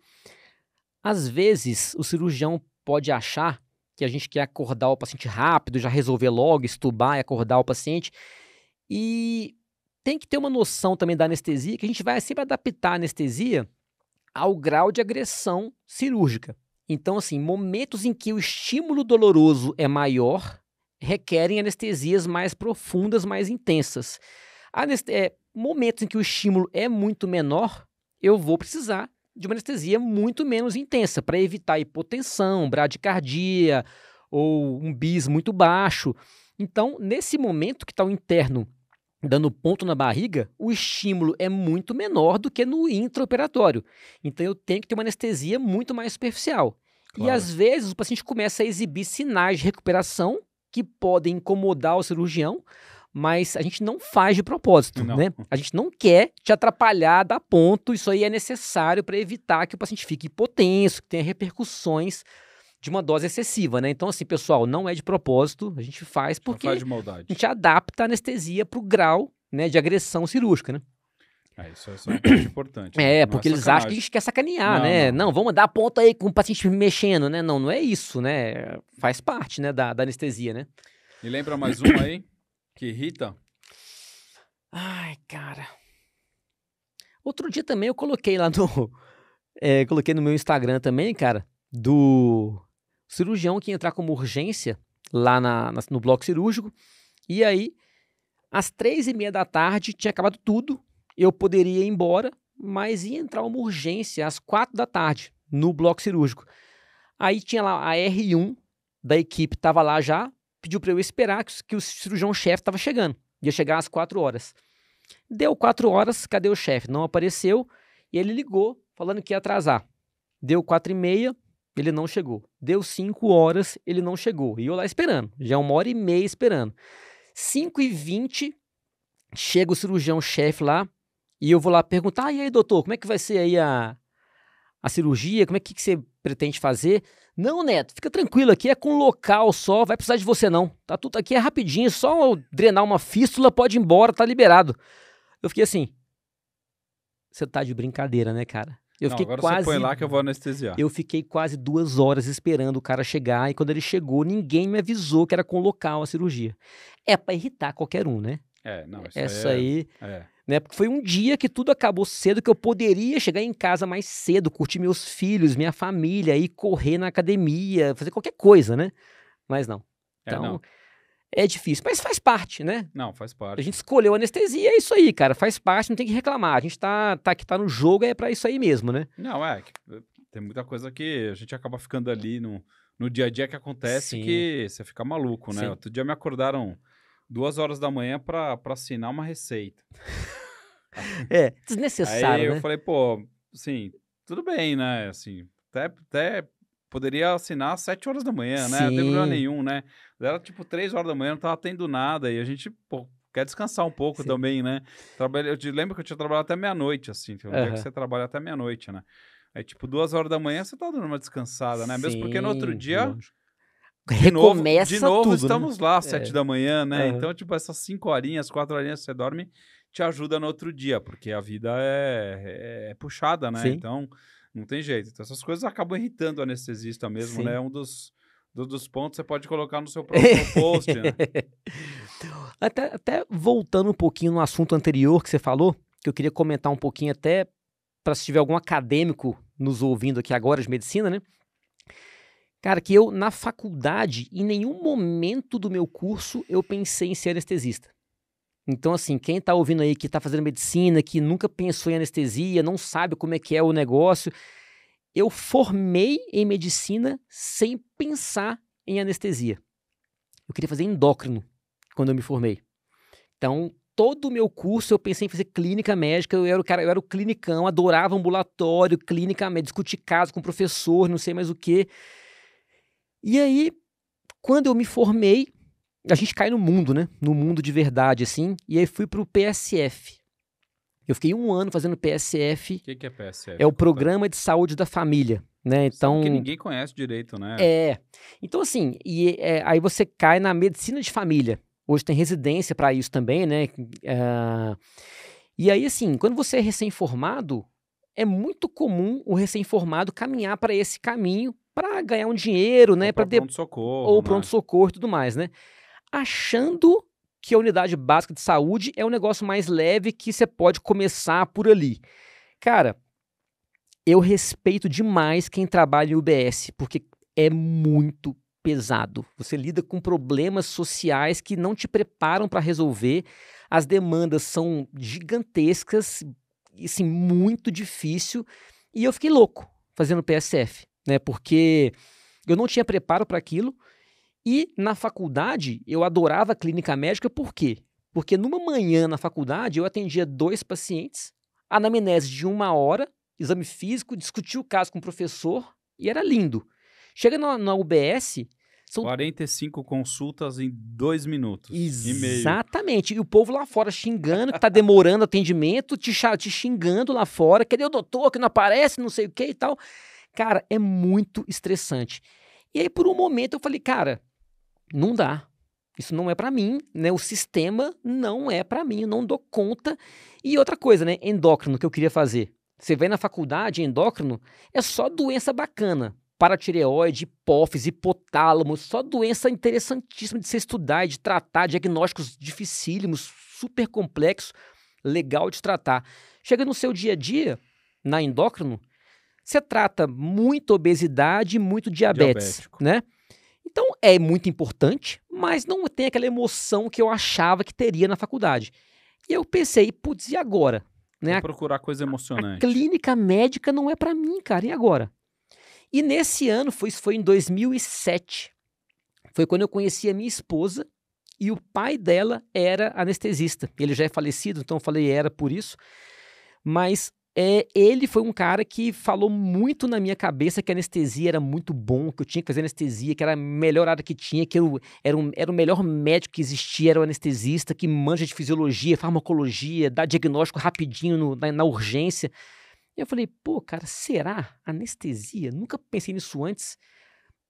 S2: às vezes o cirurgião pode achar que a gente quer acordar o paciente rápido, já resolver logo, estubar e acordar o paciente. E tem que ter uma noção também da anestesia, que a gente vai sempre adaptar a anestesia ao grau de agressão cirúrgica. Então, assim, momentos em que o estímulo doloroso é maior requerem anestesias mais profundas, mais intensas. Aneste é, momentos em que o estímulo é muito menor, eu vou precisar de uma anestesia muito menos intensa para evitar hipotensão, bradicardia ou um bis muito baixo. Então, nesse momento que está o interno dando ponto na barriga, o estímulo é muito menor do que no intraoperatório. Então eu tenho que ter uma anestesia muito mais superficial. Claro. E às vezes o paciente começa a exibir sinais de recuperação que podem incomodar o cirurgião, mas a gente não faz de propósito, não. né? A gente não quer te atrapalhar, dar ponto, isso aí é necessário para evitar que o paciente fique hipotenso, que tenha repercussões de uma dose excessiva, né? Então, assim, pessoal, não é de propósito, a gente faz porque faz a gente adapta a anestesia para o grau né, de agressão cirúrgica, né?
S1: É, isso é só é importante. Né? É, não é porque é eles acham que a gente quer sacanear, não, né?
S2: Não. não. vamos dar a ponta aí com o paciente mexendo, né? Não, não é isso, né? Faz parte, né, da, da anestesia, né? E lembra mais uma
S1: aí que irrita?
S2: Ai, cara. Outro dia também eu coloquei lá no... É, coloquei no meu Instagram também, cara, do cirurgião que ia entrar como urgência lá na, na, no bloco cirúrgico. E aí, às três e meia da tarde, tinha acabado tudo. Eu poderia ir embora, mas ia entrar uma urgência às quatro da tarde no bloco cirúrgico. Aí tinha lá a R1 da equipe, estava lá já, pediu para eu esperar que, que o cirurgião-chefe estava chegando. Ia chegar às quatro horas. Deu quatro horas, cadê o chefe? Não apareceu. E ele ligou, falando que ia atrasar. Deu quatro e meia, ele não chegou. Deu 5 horas, ele não chegou. E eu lá esperando, já é uma hora e meia esperando. 5 e 20, chega o cirurgião-chefe lá, e eu vou lá perguntar, ah, e aí doutor, como é que vai ser aí a, a cirurgia? Como é que, que você pretende fazer? Não, Neto, fica tranquilo aqui, é com local só, vai precisar de você não. Tá tudo aqui, é rapidinho, só drenar uma fístula, pode ir embora, tá liberado. Eu fiquei assim, você tá de brincadeira, né, cara? Eu não, fiquei agora quase. Você põe lá que eu vou anestesiar. Eu fiquei quase duas horas esperando o cara chegar e quando ele chegou, ninguém me avisou que era com local a cirurgia. É para irritar qualquer um, né?
S1: É, não. Isso Essa é... aí. É.
S2: Né? Porque foi um dia que tudo acabou cedo, que eu poderia chegar em casa mais cedo, curtir meus filhos, minha família, ir correr na academia, fazer qualquer coisa, né? Mas não. Então, é, não. Então, é difícil, mas faz parte, né?
S1: Não, faz parte.
S2: A gente escolheu anestesia, é isso aí, cara, faz parte, não tem que reclamar. A gente tá, tá aqui, tá no jogo, é para isso aí mesmo, né?
S1: Não, é, eh, tem muita coisa que a gente acaba ficando ali no, no dia a dia que acontece Sim. que você fica maluco, né? Sim. Outro dia me acordaram duas horas da manhã para assinar uma receita.
S2: é, desnecessário, Aí eu né?
S1: falei, pô, assim, tudo bem, né? Assim, até, até poderia assinar às 7 horas da manhã, né? Não tem problema nenhum, né? Era tipo 3 horas da manhã, não tava tendo nada. E a gente, pô, quer descansar um pouco Sim. também, né? Trabalhei, eu te lembro que eu tinha trabalhado até meia-noite, assim. Tem um uhum. dia que você trabalha até meia-noite, né? É tipo duas horas da manhã, você tá dando uma descansada, né? Sim. Mesmo porque no outro dia. Lógico. De novo, Recomeça de novo tudo, né? estamos né? lá às é. sete da manhã, né? Uhum. Então, tipo, essas cinco horinhas, quatro horinhas que você dorme, te ajuda no outro dia, porque a vida é, é, é puxada, né? Sim. Então, não tem jeito. Então, essas coisas acabam irritando o anestesista mesmo, né? Sim. né? É um dos, do, dos pontos que você pode colocar no seu próprio post, né?
S2: até, até voltando um pouquinho no assunto anterior que você falou, que eu queria comentar um pouquinho até para se tiver algum acadêmico nos ouvindo aqui agora de medicina, né? Cara, que eu na faculdade, em nenhum momento do meu curso, eu pensei em ser anestesista. Então, assim, quem está ouvindo aí que está fazendo medicina, que nunca pensou em anestesia, não sabe como é que é o negócio, eu formei em medicina sem pensar em anestesia. Eu queria fazer endócrino quando eu me formei. Então, todo o meu curso eu pensei em fazer clínica médica, eu era o cara, eu era o clinicão, adorava ambulatório, clínica médica, discutir caso com professor, não sei mais o quê. E aí, quando eu me formei, a gente cai no mundo, né? No mundo de verdade, assim. E aí fui pro PSF. Eu fiquei um ano fazendo PSF. O que, que, é PSF? É o Programa de Saúde da Família, né? Então. Que ninguém
S1: conhece direito, né? É.
S2: Então, assim, e é, aí você cai na medicina de família. Hoje tem residência para isso também, né? Uh, e aí, assim, quando você é recém-formado, é muito comum o recém-formado caminhar para esse caminho para ganhar um dinheiro, né? para pronto socorro, ou né? pronto socorro e tudo mais, né? achando que a unidade básica de saúde é um negócio mais leve que você pode começar por ali. Cara, eu respeito demais quem trabalha em UBS, porque é muito pesado. Você lida com problemas sociais que não te preparam para resolver. As demandas são gigantescas, assim, muito difícil. E eu fiquei louco fazendo PSF, né? Porque eu não tinha preparo para aquilo. E na faculdade, eu adorava clínica médica, por quê? Porque numa manhã na faculdade, eu atendia dois pacientes, anamnese de uma hora, exame físico, discutia o caso com o professor e era lindo. Chega na, na UBS, são...
S1: 45 consultas em dois minutos. Exatamente.
S2: E, e, o povo lá fora xingando, que tá demorando atendimento, te, te xingando lá fora. Cadê o doutor que não aparece, não sei o que e tal. Cara, é muito estressante. E aí, por um momento, eu falei, cara, não dá. Isso não é para mim, né? O sistema não é para mim, eu não dou conta. E outra coisa, né? Endócrino que eu queria fazer. Você vai na faculdade, endócrino é só doença bacana. Paratireoide, hipófise, hipotálamo, só doença interessantíssima de se estudar, de tratar, diagnósticos dificílimos, super complexos, legal de tratar. Chega no seu dia a dia, na endócrino, você trata muito obesidade e muito diabetes, Diabético. né? Então é muito importante, mas não tem aquela emoção que eu achava que teria na faculdade. E eu pensei, putz, e agora? Né? procurar coisa emocionante. A, clínica médica não é para mim, cara, e agora? E nesse ano, foi, isso foi em 2007, foi quando eu conheci a minha esposa e o pai dela era anestesista. Ele já é falecido, então eu falei era por isso. Mas é, ele foi um cara que falou muito na minha cabeça que a anestesia era muito bom, que eu tinha que fazer anestesia, que era a melhor área que tinha, que eu era, um, era o melhor médico que existia, era o anestesista que manja de fisiologia, farmacologia, dá diagnóstico rapidinho no, na, na, urgência. E eu falei, pô, cara, será anestesia? Nunca pensei nisso antes.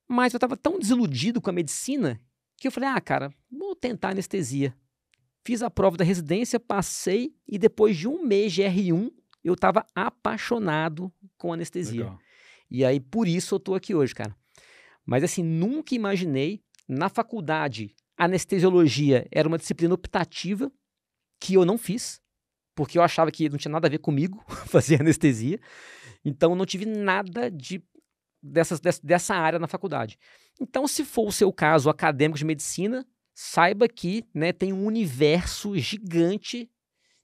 S2: Mas eu estava tão desiludido com a medicina que eu falei, ah, cara, vou tentar anestesia. Fiz a prova da residência, passei e depois de um mês de R1, eu estava apaixonado com anestesia. Legal. E aí, por isso eu estou aqui hoje, cara. Mas assim, nunca imaginei. Na faculdade, anestesiologia era uma disciplina optativa que eu não fiz, porque eu achava que não tinha nada a ver comigo fazer anestesia. Então, eu não tive nada de dessas, dessa, dessa área na faculdade. Então, se for o seu caso acadêmico de medicina, saiba que né, tem um universo gigante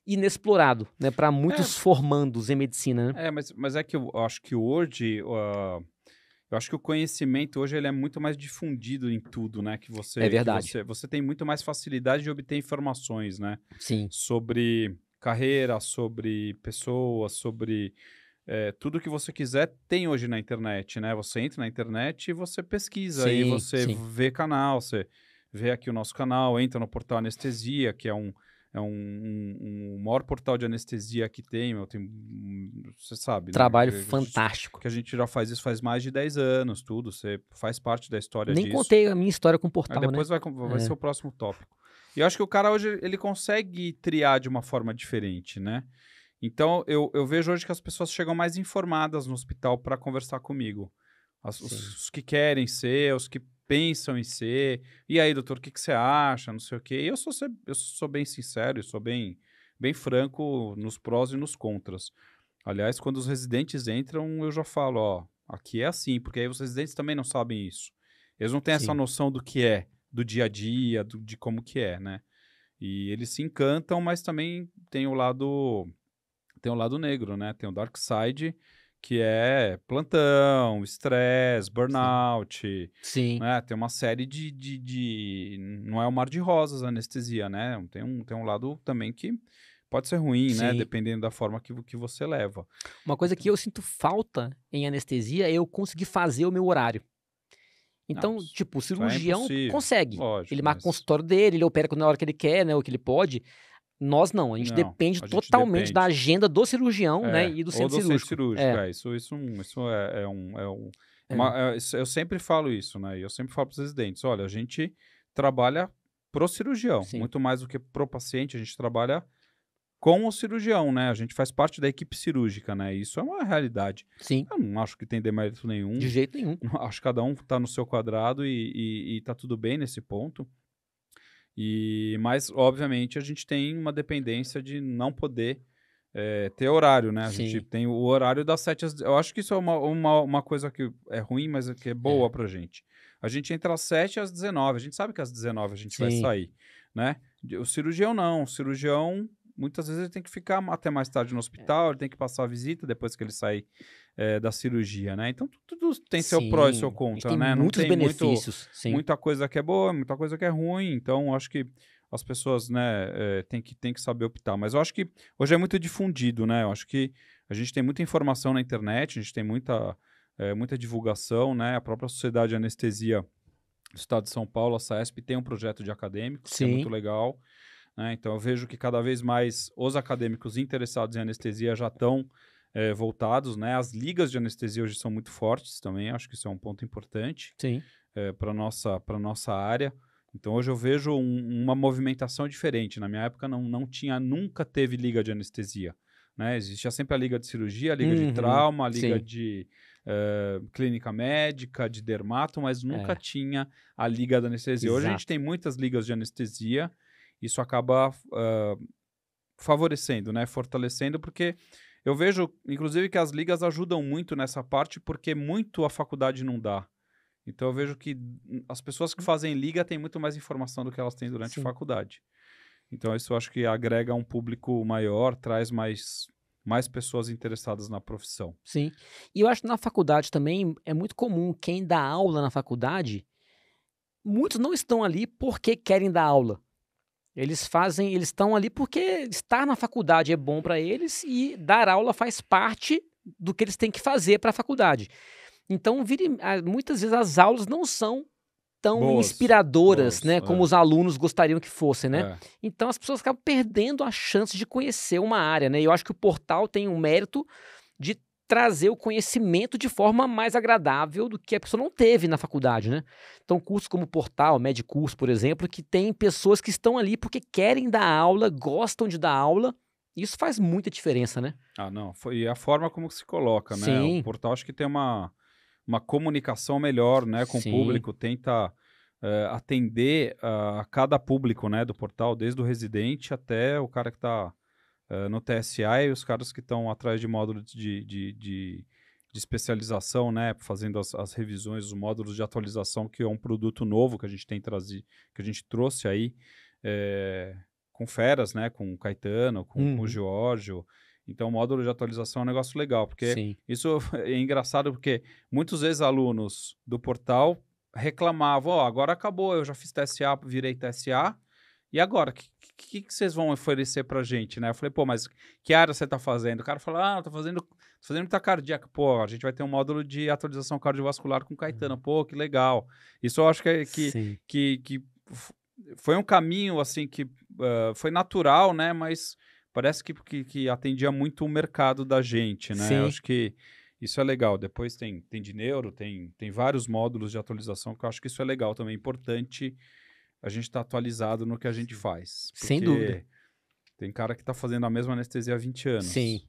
S2: inexplorado, né, para muitos é. formandos em medicina. Né?
S1: É, mas, mas é que eu acho que hoje uh, eu acho que o conhecimento hoje ele é muito mais difundido em tudo, né? Que você é verdade. Você, você, tem muito mais facilidade de obter informações, né? Sim. Sobre carreira, sobre pessoas, sobre é, tudo que você quiser tem hoje na internet, né? Você entra na internet e você pesquisa, sim, você sim. vê canal, você vê aqui o nosso canal, entra no portal Anestesia, que é um é um, um, um maior portal de anestesia que tem, meu, tem você sabe. Né? Trabalho né? que fantástico. que a gente já faz isso faz mais de 10 anos, tudo, você faz parte da história Nem disso. contei
S2: a minha história com o portal, Aí depois né? vai, vai é. ser o
S1: próximo tópico. E eu acho que o cara hoje, ele consegue triar de uma forma diferente, né? Então, eu, eu vejo hoje que as pessoas chegam mais informadas no hospital para conversar comigo. As, os, os, que querem ser, os que pensam em ser. E aí, doutor, o que, que você acha? Não sei o quê. E eu sou, eu sou bem sincero, eu sou bem, bem franco nos prós e nos contras. Aliás, quando os residentes entram, eu já falo, ó, aqui é assim, porque aí os residentes também não sabem isso. Eles não têm Sim. essa noção do que é, do dia a dia, do, de como que é, né? E eles se encantam, mas também tem o lado tem o lado negro, né? Tem o dark side que é plantão, estresse, burnout. Sim. Né? Tem uma série de, de, de, Não é o mar de rosas a anestesia, né? Tem um, tem um lado também que pode ser ruim, né, Sim. né? Dependendo da forma que, que você
S2: leva. Uma coisa que então eu sinto falta em anestesia é eu conseguir fazer o meu horário. Então, tipo, o é cirurgião é consegue. Lógico, ele marca mas... o consultório dele, ele opera na hora que ele quer, né? O que ele pode. Nós não, a gente não, depende a gente totalmente depende. da agenda do cirurgião é, né, e do centro do cirúrgico. Centro cirúrgico é. É,
S1: isso, isso, é isso é, é, um. É um é. uma, eu sempre falo isso, né? Eu sempre falo para os residentes: olha, a gente trabalha pro cirurgião, Sim. muito mais do que pro paciente, a gente trabalha com o cirurgião, né? A gente faz parte da equipe cirúrgica, né? Isso é uma realidade. Sim. Eu não acho que tem demérito nenhum. De jeito nenhum. Acho que cada um está no seu quadrado e, e, e tá tudo bem nesse ponto. E, mas, obviamente, a gente tem uma dependência de não poder é, ter horário, né? A Sim. gente tem o horário das sete às... Eu acho que isso é uma, uma, uma coisa que é ruim, mas é que é boa é. pra gente. A gente entra às sete às 19. A gente sabe que às 19 a gente Sim. vai sair, né? O cirurgião não. O cirurgião, muitas vezes, ele tem que ficar até mais tarde no é. hospital, é. ele tem que passar a visita depois que ele sair é, da cirurgia, né? Então tudo tem seu sim, pró e seu contra, tem né? Muitos tem benefícios. Muito, muita coisa que é boa, muita coisa que é ruim. Então acho que as pessoas, né, é, tem que tem que saber optar. Mas eu acho que hoje é muito difundido, né? Eu acho que a gente tem muita informação na internet, a gente tem muita é, muita divulgação, né? A própria Sociedade de Anestesia do Estado de São Paulo, a SAESP, tem um projeto de acadêmico, Sim. que é muito legal. Né? Então eu vejo que cada vez mais os acadêmicos interessados em anestesia já estão é, voltados, né? As ligas de anestesia hoje são muito fortes também, acho que isso é um ponto importante. Sim. É, eh, para nossa para nossa área. Então hoje eu vejo um, uma movimentação diferente. Na minha época não, não tinha, nunca teve liga de anestesia. Né? Existia sempre a liga de cirurgia, a liga uhum, de trauma, a liga sim. de uh, clínica médica, de dermato, mas nunca é. tinha a liga da anestesia. Exato. Hoje a gente tem muitas ligas de anestesia, isso acaba uh, favorecendo, né? fortalecendo, porque eu vejo, inclusive, que as ligas ajudam muito nessa parte, porque muito a faculdade não dá. Então eu vejo que as pessoas que uhum. fazem liga têm muito mais informação do que elas têm durante Sim. a faculdade. Então isso eu acho que agrega um público maior, traz mais mais pessoas
S2: interessadas na profissão. Sim. E eu acho que na faculdade também é muito comum quem dá aula na faculdade, muitos não estão ali porque querem dar aula. Eles fazem, eles estão ali porque estar na faculdade é bom para eles e dar aula faz parte do que eles têm que fazer para a faculdade. Então, vire, muitas vezes as aulas não são tão boas, inspiradoras, boas, né, é. como os alunos gostariam que fossem, né? É. Então as pessoas acabam perdendo a chance de conhecer uma área, né? E eu acho que o portal tem um mérito trazer o conhecimento de forma mais agradável do que a pessoa não teve na faculdade, né? Então, cursos como Portal, Medicurso, por exemplo, que tem pessoas que estão ali porque querem dar aula, gostam de dar aula. Isso faz muita diferença, né? Ah, não.
S1: E a forma como se coloca, né? Sim. O Portal acho que tem uma, uma comunicação melhor, né? Com Sim. o público, tenta... Uh, atender uh, a cada público né, do portal, desde o residente até o cara que está eh, no TSI e os caras que estão atrás de módulos de, de, de, de especialização, né, fazendo as, as, revisões, os módulos de atualização, que é um produto novo que a gente tem trazido, que a gente trouxe aí é, com feras, né, com o Caetano, com, uhum. com o Giorgio. Então, o módulo de atualização é um negócio legal, porque Sim. isso é engraçado, porque muitos ex-alunos do portal reclamavam, ó, oh, agora acabou, eu já fiz TSA, virei TSA, e agora, o que, que, que, vocês vão oferecer pra gente, né? Eu falei, pô, mas que área você tá fazendo? O cara falou, ah, tô fazendo, tô fazendo muita cardíaca. Pô, a gente vai ter um módulo de atualização cardiovascular com Caetano. Uhum. Pô, que legal. Isso eu acho que, é, que, que, que, foi um caminho, assim, que uh, foi natural, né? Mas parece que, que, que, atendia muito o mercado da gente, né? Sim. Eu acho que isso é legal. Depois tem, tem de neuro, tem, tem vários módulos de atualização, que eu acho que isso é legal também, importante a gente está atualizado no que a gente faz. Sem dúvida. Tem cara que está fazendo a mesma anestesia há 20 anos. Sim.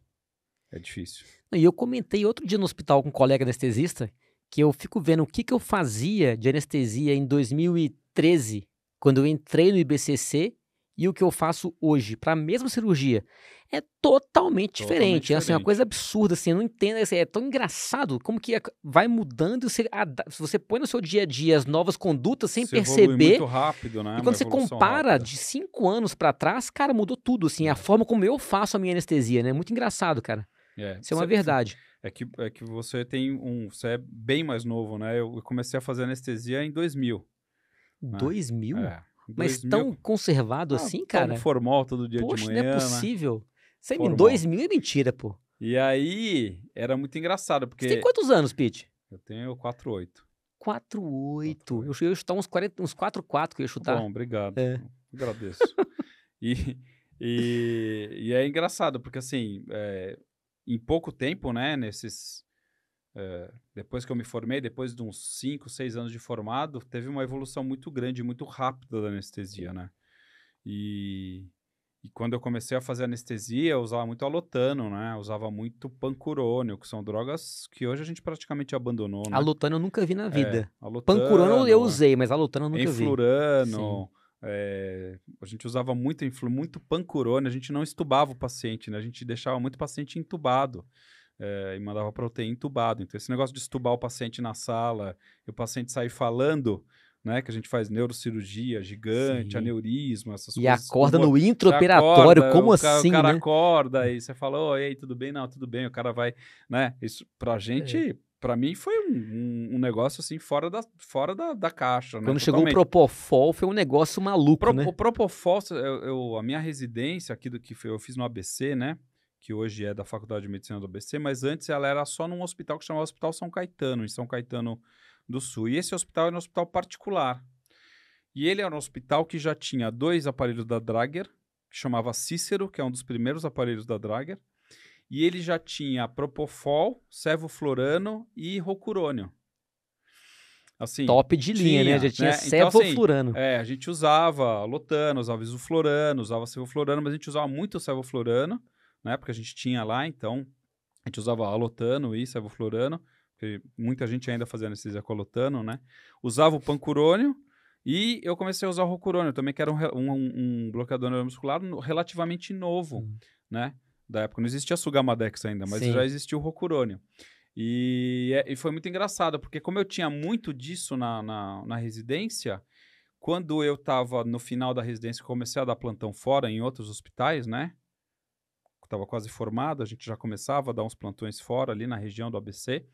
S1: É
S2: difícil. E eu comentei outro dia no hospital com um colega anestesista que eu fico vendo o que, que eu fazia de anestesia em 2013, quando eu entrei no IBCC e o que eu faço hoje para a mesma cirurgia é totalmente, totalmente diferente. É assim, uma coisa absurda, assim, eu não entendo. Assim, é tão engraçado como que é vai mudando. Se você põe no seu dia a dia as novas condutas sem você perceber. muito rápido,
S1: né? E quando você compara rápida.
S2: de cinco anos para trás, cara, mudou tudo. Assim, a é. forma como eu faço a minha anestesia, né? É muito engraçado, cara. É, Isso é uma verdade.
S1: É que, é que você tem um. Você é bem mais novo, né? Eu comecei a fazer anestesia em 2000. 2000? Né? É. Mas 2000... tão
S2: conservado ah, assim, cara? Tão formal todo dia Poxa, de manhã. Poxa, não é né? possível. Você em 2000 é mentira, pô.
S1: E aí, era muito engraçado, porque... Você tem quantos anos, Pete? Eu tenho 48.
S2: 48. Eu ia chutar uns 40, uns 44 que eu ia chutar. Bom, obrigado. É.
S1: Agradeço. e, e, e, é engraçado, porque assim, é, em pouco tempo, né, nesses é, depois que eu me formei, depois de uns 5, 6 anos de formado, teve uma evolução muito grande, muito rápida da anestesia, né? E, e quando eu comecei a fazer anestesia, eu usava muito alotano, né? Eu usava muito pancurônio, que são drogas que hoje a gente praticamente abandonou, né? Alotano eu nunca vi na é, vida. É, alotano, pancurônio eu usei, mas alotano eu nunca influrano, vi. Influrano... É, eh, a gente usava muito, muito pancurônio, a gente não estubava o paciente, né? A gente deixava muito paciente entubado é, e mandava para UTI entubado. Então, esse negócio de estubar o paciente na sala e o paciente sair falando, né? Que a gente faz neurocirurgia gigante, Sim. aneurisma, essas e coisas. E acorda como... no intraoperatório, como o assim? O cara né? acorda e você fala, oh, ei, tudo bem? Não, tudo bem, o cara vai, né? Isso pra é. gente. É. Pra mim foi um, um, negócio assim fora da, fora da, da caixa.
S2: Né? Quando Totalmente. chegou o Propofol, foi um negócio maluco, Pro, né? O
S1: Propofol, eu, eu, a minha residência aqui do que eu fiz no ABC, né? que hoje é da Faculdade de Medicina do ABC, mas antes ela era só num hospital que chamava Hospital São Caetano, em São Caetano do Sul. E esse hospital era um hospital particular. E ele era um hospital que já tinha dois aparelhos da Drager, que chamava Cícero, que é um dos primeiros aparelhos da Drager. E ele já tinha Propofol, Sevoflurano e Rocurônio. Assim, Top de linha, tinha, né? Já tinha né? sevoflurano. Então, assim, é, a gente usava lotano, usava isoflorano, usava sevoflorano, mas a gente usava muito sevoflorano. Na né, época a gente tinha lá, então, a gente usava alotano e sevoflurano, porque muita gente ainda fazia anestesia com alotano, né? Usava o pancurônio e eu comecei a usar o rocurônio também, que era um, um, um bloqueador neuromuscular relativamente novo, hum. né? Da época não existia Sugamadex ainda, mas Sim. já existia o rocurônio. E, é, e, foi muito engraçado, porque como eu tinha muito disso na, na, na residência, quando eu estava no final da residência, comecei a dar plantão fora em outros hospitais, né? estava quase formado, a gente já começava a dar uns plantões fora ali na região do ABC.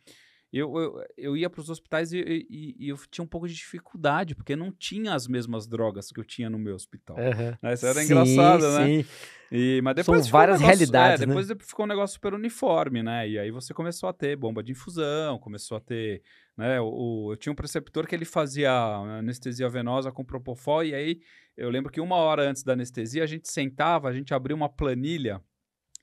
S1: Eu, eu, eu ia para os hospitais e, e, e, eu tinha um pouco de dificuldade, porque não tinha as mesmas drogas que eu tinha no meu hospital. Uhum. Isso era sim, engraçado, né? sim. né? E, mas depois São várias um negócio, realidades. É, né? depois né? ficou um negócio super uniforme, né? E aí você começou a ter bomba de infusão, começou a ter. Né, o, eu tinha um preceptor que ele fazia anestesia venosa com propofol, e aí eu lembro que uma hora antes da anestesia a gente sentava, a gente abria uma planilha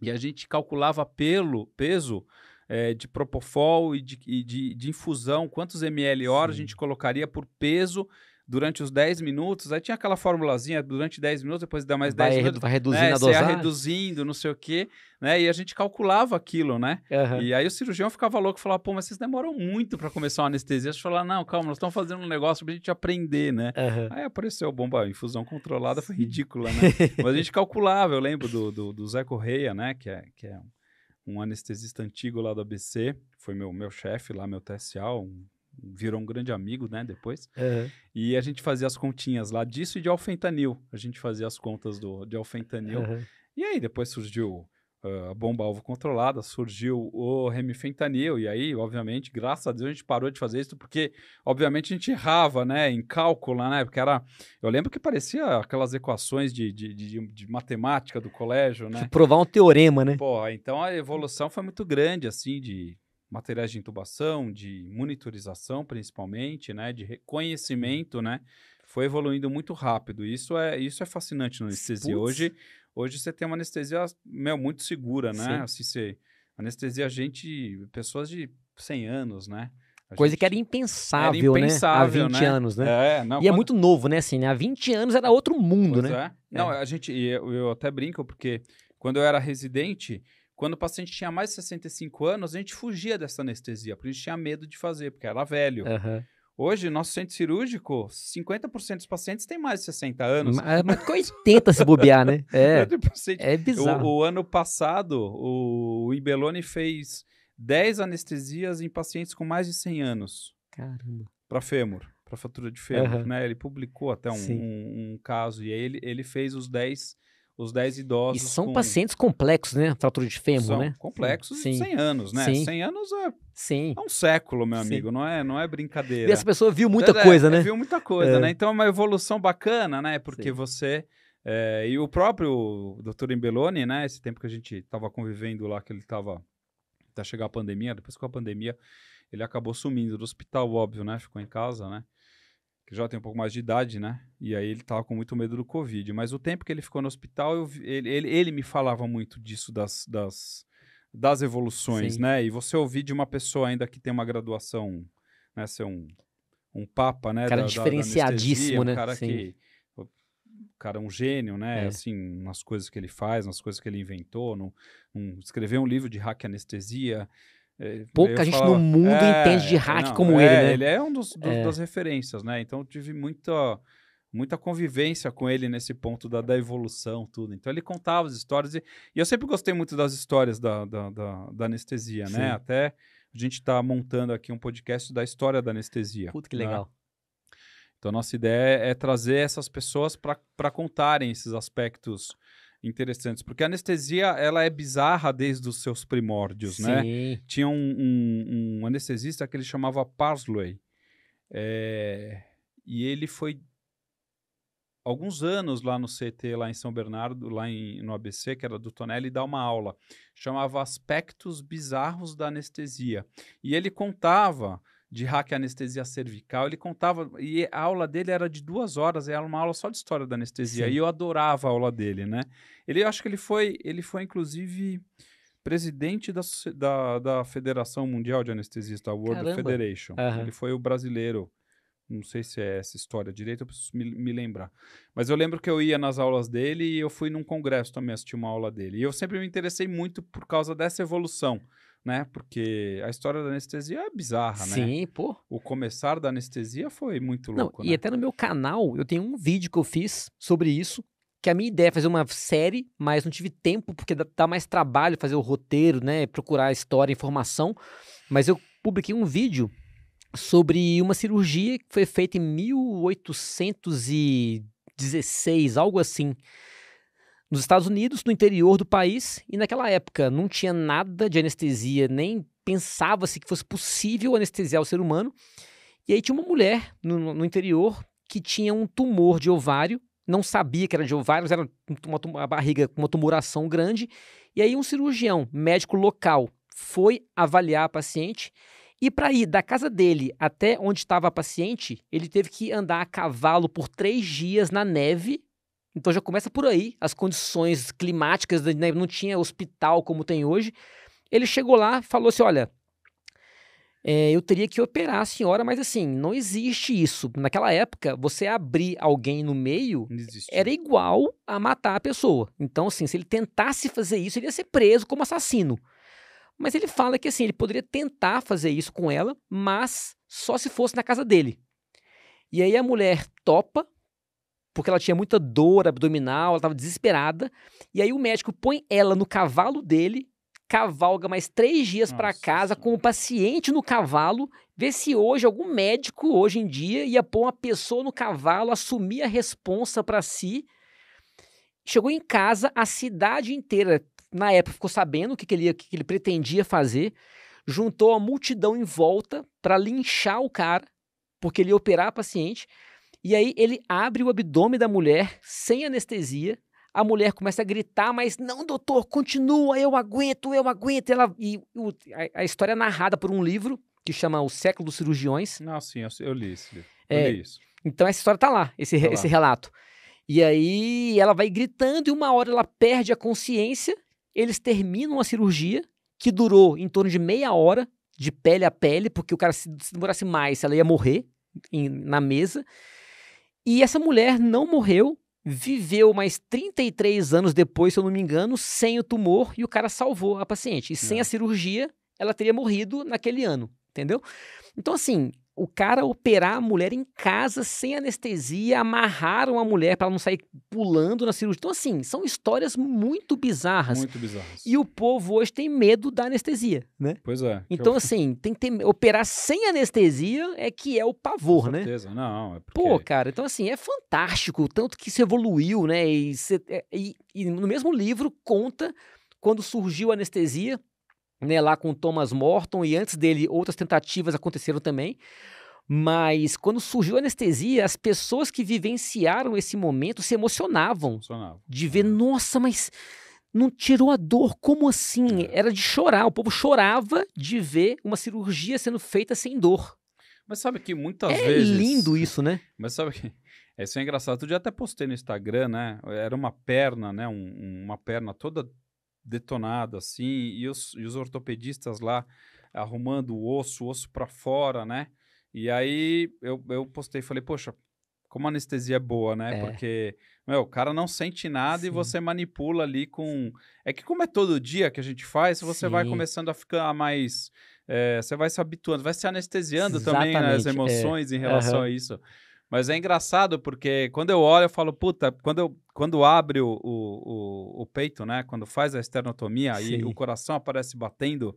S1: e a gente calculava pelo peso é, de propofol e de, e de, de infusão, quantos ml hora a gente colocaria por peso durante os 10 minutos, aí tinha aquela formulazinha durante 10 minutos, depois dá mais vai 10 minutos. Vai reduzindo né, a dosagem. Você ia reduzindo, não sei o quê, né? E a gente calculava aquilo, né? Uhum. E aí o cirurgião ficava louco falava, pô, mas vocês demoram muito para começar a anestesia. gente falava, não, calma, nós estamos fazendo um negócio pra gente aprender, né? Uhum. Aí apareceu a bomba, a infusão controlada, foi ridícula, né? mas a gente calculava, eu lembro do, do, do Zé Correia, né? Que é, que é um anestesista antigo lá do ABC, foi meu, meu chefe lá, meu TSA, um virou um grande amigo, né, depois. Uhum. E a gente fazia as continhas lá disso e de alfentanil. A gente fazia as contas do, de alfentanil. Uhum. E aí depois surgiu uh, a bomba alvo controlada, surgiu o remifentanil. E aí, obviamente, graças a Deus a gente parou de fazer isso, porque obviamente a gente errava, né, em cálculo, né, porque era... Eu lembro que parecia aquelas equações de, de, de, de matemática do colégio, né. Tipo, provar
S2: um teorema, né.
S1: Pô, então a evolução foi muito grande, assim, de materiais de intubação, de monitorização principalmente, né, de reconhecimento, né, foi evoluindo muito rápido. Isso é, isso é fascinante na anestesia. Hoje, hoje você tem uma anestesia, meu, muito segura, né? Sim. Assim, você anestesia gente, pessoas de 100 anos, né? A Coisa que era impensável, era impensável, né? Há 20 né? anos, né? É, não, e é quando... é muito
S2: novo, né? Assim, né? Há 20 anos era outro mundo, pois né? É.
S1: Não, é. a gente... Eu, eu até brinco, porque quando eu era residente, quando o paciente tinha mais de 65 anos, a gente fugia dessa anestesia, porque a gente tinha medo de fazer, porque era velho. Uhum. Hoje, nosso centro cirúrgico, 50% dos pacientes têm mais de 60 anos. É, mas, mas com se bobear, né? É, é bizarro. O, o, ano passado, o, o Ibelone fez 10 anestesias em pacientes com mais de 100 anos. Caramba. Para fêmur, para fatura de fêmur, uhum. né? Ele publicou até um, um, um, caso e aí ele, ele fez os 10 os 10 idosos. E são com... pacientes
S2: complexos, né? Fratura de fêmur, são né? Complexos Sim. 100 anos, né? Sim. 100
S1: anos é... Sim. é um século, meu amigo, não é, não é brincadeira. E essa pessoa viu muita é, coisa, né? é, né? Viu muita coisa, é. né? Então é uma evolução bacana, né? Porque Sim. você. É, e o próprio doutor Embeloni, né? Esse tempo que a gente estava convivendo lá, que ele estava. Até chegar a pandemia, depois com a pandemia, ele acabou sumindo do hospital, óbvio, né? Ficou em casa, né? que já tem um pouco mais de idade, né? E aí ele tava com muito medo do Covid. Mas o tempo que ele ficou no hospital, eu, ele, ele, ele, me falava muito disso, das, das, das evoluções, Sim. né? E você ouvir de uma pessoa ainda que tem uma graduação, né? Ser um, um papa, né? Cara da, diferenciadíssimo, da né? Um cara Sim. que cara é um gênio, né? É. Assim, nas coisas que ele faz, nas coisas que ele inventou, no, um, escrever um livro de hack anestesia, é, Pouca gente no mundo é, entende de hack não, como é, ele, né? Ele é um dos, dos é. das referências, né? Então tive muita muita convivência com ele nesse ponto da, da evolução, tudo. Então ele contava as histórias e, e eu sempre gostei muito das histórias da, da, da, da anestesia, né? Sim. né? Até a gente está montando aqui um podcast da história da anestesia. Puta que né? legal. Então, nossa ideia é, é trazer essas pessoas para contarem esses aspectos interessantes, porque a anestesia ela é bizarra desde os seus primórdios, né? Sim. né? Tinha um, um, um, anestesista que ele chamava Parsley, é... e ele foi alguns anos lá no CT, lá em São Bernardo, lá em, no ABC, que era do Tonelli, dar uma aula. Chamava Aspectos Bizarros da Anestesia. E ele contava de hack anestesia cervical. Ele contava, e a aula dele era de duas horas, era uma aula só de história da anestesia, Sim. e eu adorava a aula dele, né? Ele, eu acho que ele foi, ele foi inclusive presidente da, da, da Federação Mundial de Anestesista, a World Caramba. Federation. Uhum. Ele foi o brasileiro, não sei se é essa história direito, eu preciso me, me, lembrar. Mas eu lembro que eu ia nas aulas dele e eu fui num congresso também assistir uma aula dele. E eu sempre me interessei muito por causa dessa evolução né? Porque a história da anestesia é bizarra, Sim, né? Sim, pô. O começar da anestesia foi muito louco, Não, né? E
S2: até no meu canal, eu tenho um vídeo que eu fiz sobre isso, que a minha ideia é fazer uma série, mas não tive tempo, porque dá mais trabalho fazer o roteiro, né? Procurar a história, informação. Mas eu publiquei um vídeo sobre uma cirurgia que foi feita em 1816, algo assim nos Estados Unidos, no interior do país, e naquela época não tinha nada de anestesia, nem pensava-se que fosse possível anestesiar o ser humano. E aí tinha uma mulher no, no interior que tinha um tumor de ovário, não sabia que era de ovário, mas era uma, barriga com uma tumoração grande. E aí um cirurgião, médico local, foi avaliar a paciente. E para ir da casa dele até onde estava a paciente, ele teve que andar a cavalo por três dias na neve então já começa por aí, as condições climáticas, né? não tinha hospital como tem hoje. Ele chegou lá falou assim: olha, é, eu teria que operar a senhora, mas assim, não existe isso. Naquela época, você abrir alguém no meio era igual a matar a pessoa. Então, assim, se ele tentasse fazer isso, ele ia ser preso como assassino. Mas ele fala que assim, ele poderia tentar fazer isso com ela, mas só se fosse na casa dele. E aí a mulher topa, porque ela tinha muita dor abdominal, ela estava desesperada. E aí o médico põe ela no cavalo dele, cavalga mais três dias para casa com o paciente no cavalo, ver se hoje algum médico, hoje em dia, ia pôr uma pessoa no cavalo, assumir a responsa para si. Chegou em casa, a cidade inteira, na época, ficou sabendo o que, que, ele, que ele pretendia fazer, juntou a multidão em volta para linchar o cara, porque ele ia operar a paciente. E aí ele abre o abdômen da mulher sem anestesia. A mulher começa a gritar, mas não, doutor, continua, eu aguento, eu aguento. Ela, e o, a, a, história é narrada por um livro que chama O Século dos Cirurgiões. Não, sim, eu, eu li esse livro. Eu é, li isso. Então essa história tá lá, esse, tá esse lá. relato. E aí ela vai gritando e uma hora ela perde a consciência. Eles terminam a cirurgia, que durou em torno de meia hora, de pele a pele, porque o cara, se, se demorasse mais, ela ia morrer em, na mesa. E essa mulher não morreu, viveu mais 33 anos depois, se eu não me engano, sem o tumor e o cara salvou a paciente. E sem não. a é. cirurgia, ela teria morrido naquele ano, entendeu? Então, assim, o cara operar a mulher em casa sem anestesia, amarraram a mulher para não sair pulando na cirurgia. Então, assim, são histórias muito bizarras. Muito bizarras. E o povo hoje tem medo da anestesia, né? Pois é. é então, eu... assim, tem que ter... operar sem anestesia é que é o pavor, Com né? certeza. né? não. É porque... Pô, cara, então, assim, é fantástico o tanto que se evoluiu, né? E, é, e, e no mesmo livro conta quando surgiu a anestesia né, lá com o Thomas Morton, e antes dele outras tentativas aconteceram também. Mas quando surgiu a anestesia, as pessoas que vivenciaram esse momento se emocionavam. emocionavam. De ver, é. nossa, mas não tirou a dor, como assim? É. Era de chorar, o povo chorava de ver uma cirurgia sendo feita sem dor. Mas sabe que muitas é vezes. É lindo isso, né?
S1: Mas sabe que. Isso é engraçado. Eu já até postei no Instagram, né? Era uma perna, né? Um, uma perna toda detonado assim, e os, e os ortopedistas lá arrumando o osso, o osso para fora, né? E aí eu, eu postei e falei, poxa, como a anestesia é boa, né? É. Porque, meu, o cara não sente nada Sim. e você manipula ali com. É que, como é todo dia que a gente faz, você Sim. vai começando a ficar mais. É, você vai se habituando, vai se anestesiando né, Exatamente. também nas emoções é. em relação uhum. a isso. Mas é engraçado porque quando eu olho, eu falo, puta, quando, eu, quando abre o, o, o, peito, né? Quando faz a esternotomia Sim. e o coração aparece batendo,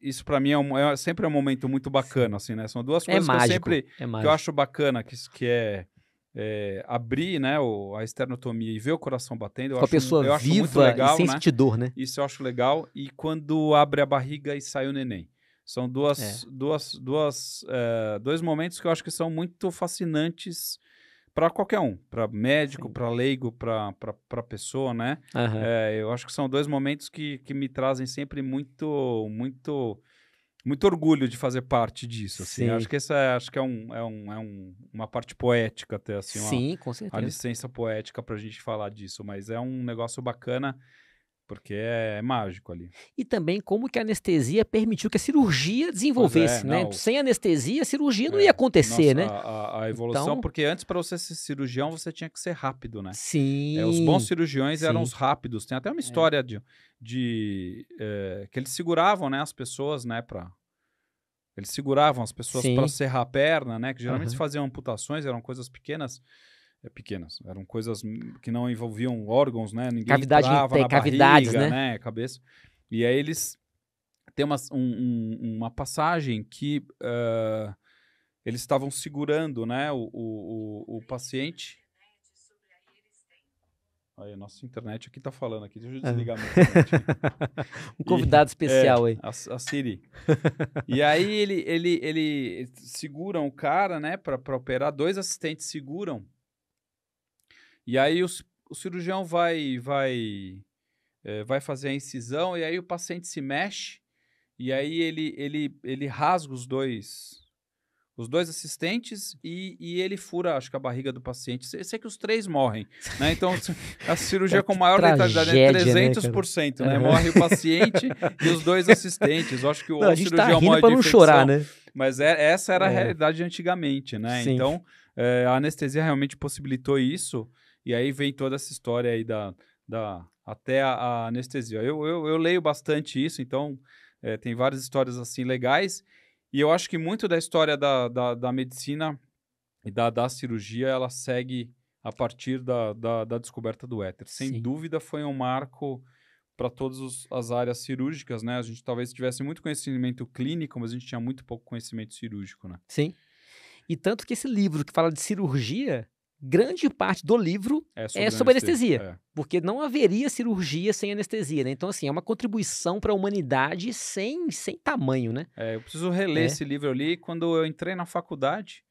S1: isso para mim é, um, é, sempre é um momento muito bacana, assim, né? São duas é coisas é que mágico, eu sempre é que eu acho bacana, que, que é, é abrir, né, o, a esternotomia e ver o coração batendo. Eu Com acho, a pessoa eu viva acho muito legal, e sem né? sentir dor, né? Isso eu acho legal. E quando abre a barriga e sai o neném. São duas, é. duas, duas, é, dois momentos que eu acho que são muito fascinantes para qualquer um, para médico, para leigo, para pessoa, né? Uhum. É, eu acho que são dois momentos que, que me trazem sempre muito, muito, muito orgulho de fazer parte disso. Assim. Acho que essa é, acho que é, um, é, um, é um, uma parte poética até assim. Sim, uma, com certeza. A licença poética para a gente falar disso, mas é um negócio bacana porque é, é mágico ali.
S2: E também como que a anestesia permitiu que a cirurgia é, desenvolvesse, é, né? Sem anestesia, a cirurgia é, não ia acontecer, nossa, né? A, a evolução, então...
S1: porque antes para você ser cirurgião, você tinha que ser rápido, né? Sim. É, os bons cirurgiões sim. eram os rápidos. Tem até uma é. história de, de eh, que eles seguravam, né, as pessoas, né, para eles seguravam as pessoas para serrar a perna, né? Que geralmente uhum. faziam amputações, eram coisas pequenas é pequenas. Eram coisas que não envolviam órgãos, né? Ninguém Cavidade entrava na cavidades, barriga, né? né? Cabeça. E aí eles têm uma, um, uma passagem que uh, eles estavam segurando, né? O, o, o, paciente. Aí, a nossa internet aqui tá falando aqui. Deixa eu é. desligar internet. um convidado e, especial é, aí. A, a Siri. e aí ele, ele, ele, seguram o cara, né? Para operar, dois assistentes seguram e aí o, o cirurgião vai vai é, vai fazer a incisão e aí o paciente se mexe e aí ele ele ele rasga os dois os dois assistentes e, e ele fura, acho que a barriga do paciente. Sei, sei que os três morrem, né? Então, a cirurgia é com maior né, letalidade é 300%, né? né? Morre o paciente e os dois assistentes. acho que o, não, a gente tá cirurgião tá morre para não infecção, chorar, né? Mas é, essa era é. a realidade antigamente, né? Sim. Então, eh, a anestesia realmente possibilitou isso. E aí vem toda essa história aí da, da até a, a anestesia. Eu, eu, eu, leio bastante isso, então é, tem várias histórias assim legais. E eu acho que muito da história da, da, da medicina e da, da cirurgia, ela segue a partir da, da, da descoberta do éter. Sem Sim. dúvida foi um marco para todas as áreas cirúrgicas, né? A gente talvez tivesse muito conhecimento clínico, mas a gente tinha muito pouco conhecimento cirúrgico, né? Sim. E tanto que
S2: esse livro que fala de cirurgia, grande parte do livro é, é sobre, é sobre anestesia. anestesia é. Porque não haveria cirurgia sem anestesia, né? Então, assim, é uma contribuição para a humanidade sem, sem tamanho, né?
S1: É, eu preciso reler é. esse livro ali. Quando eu entrei na faculdade,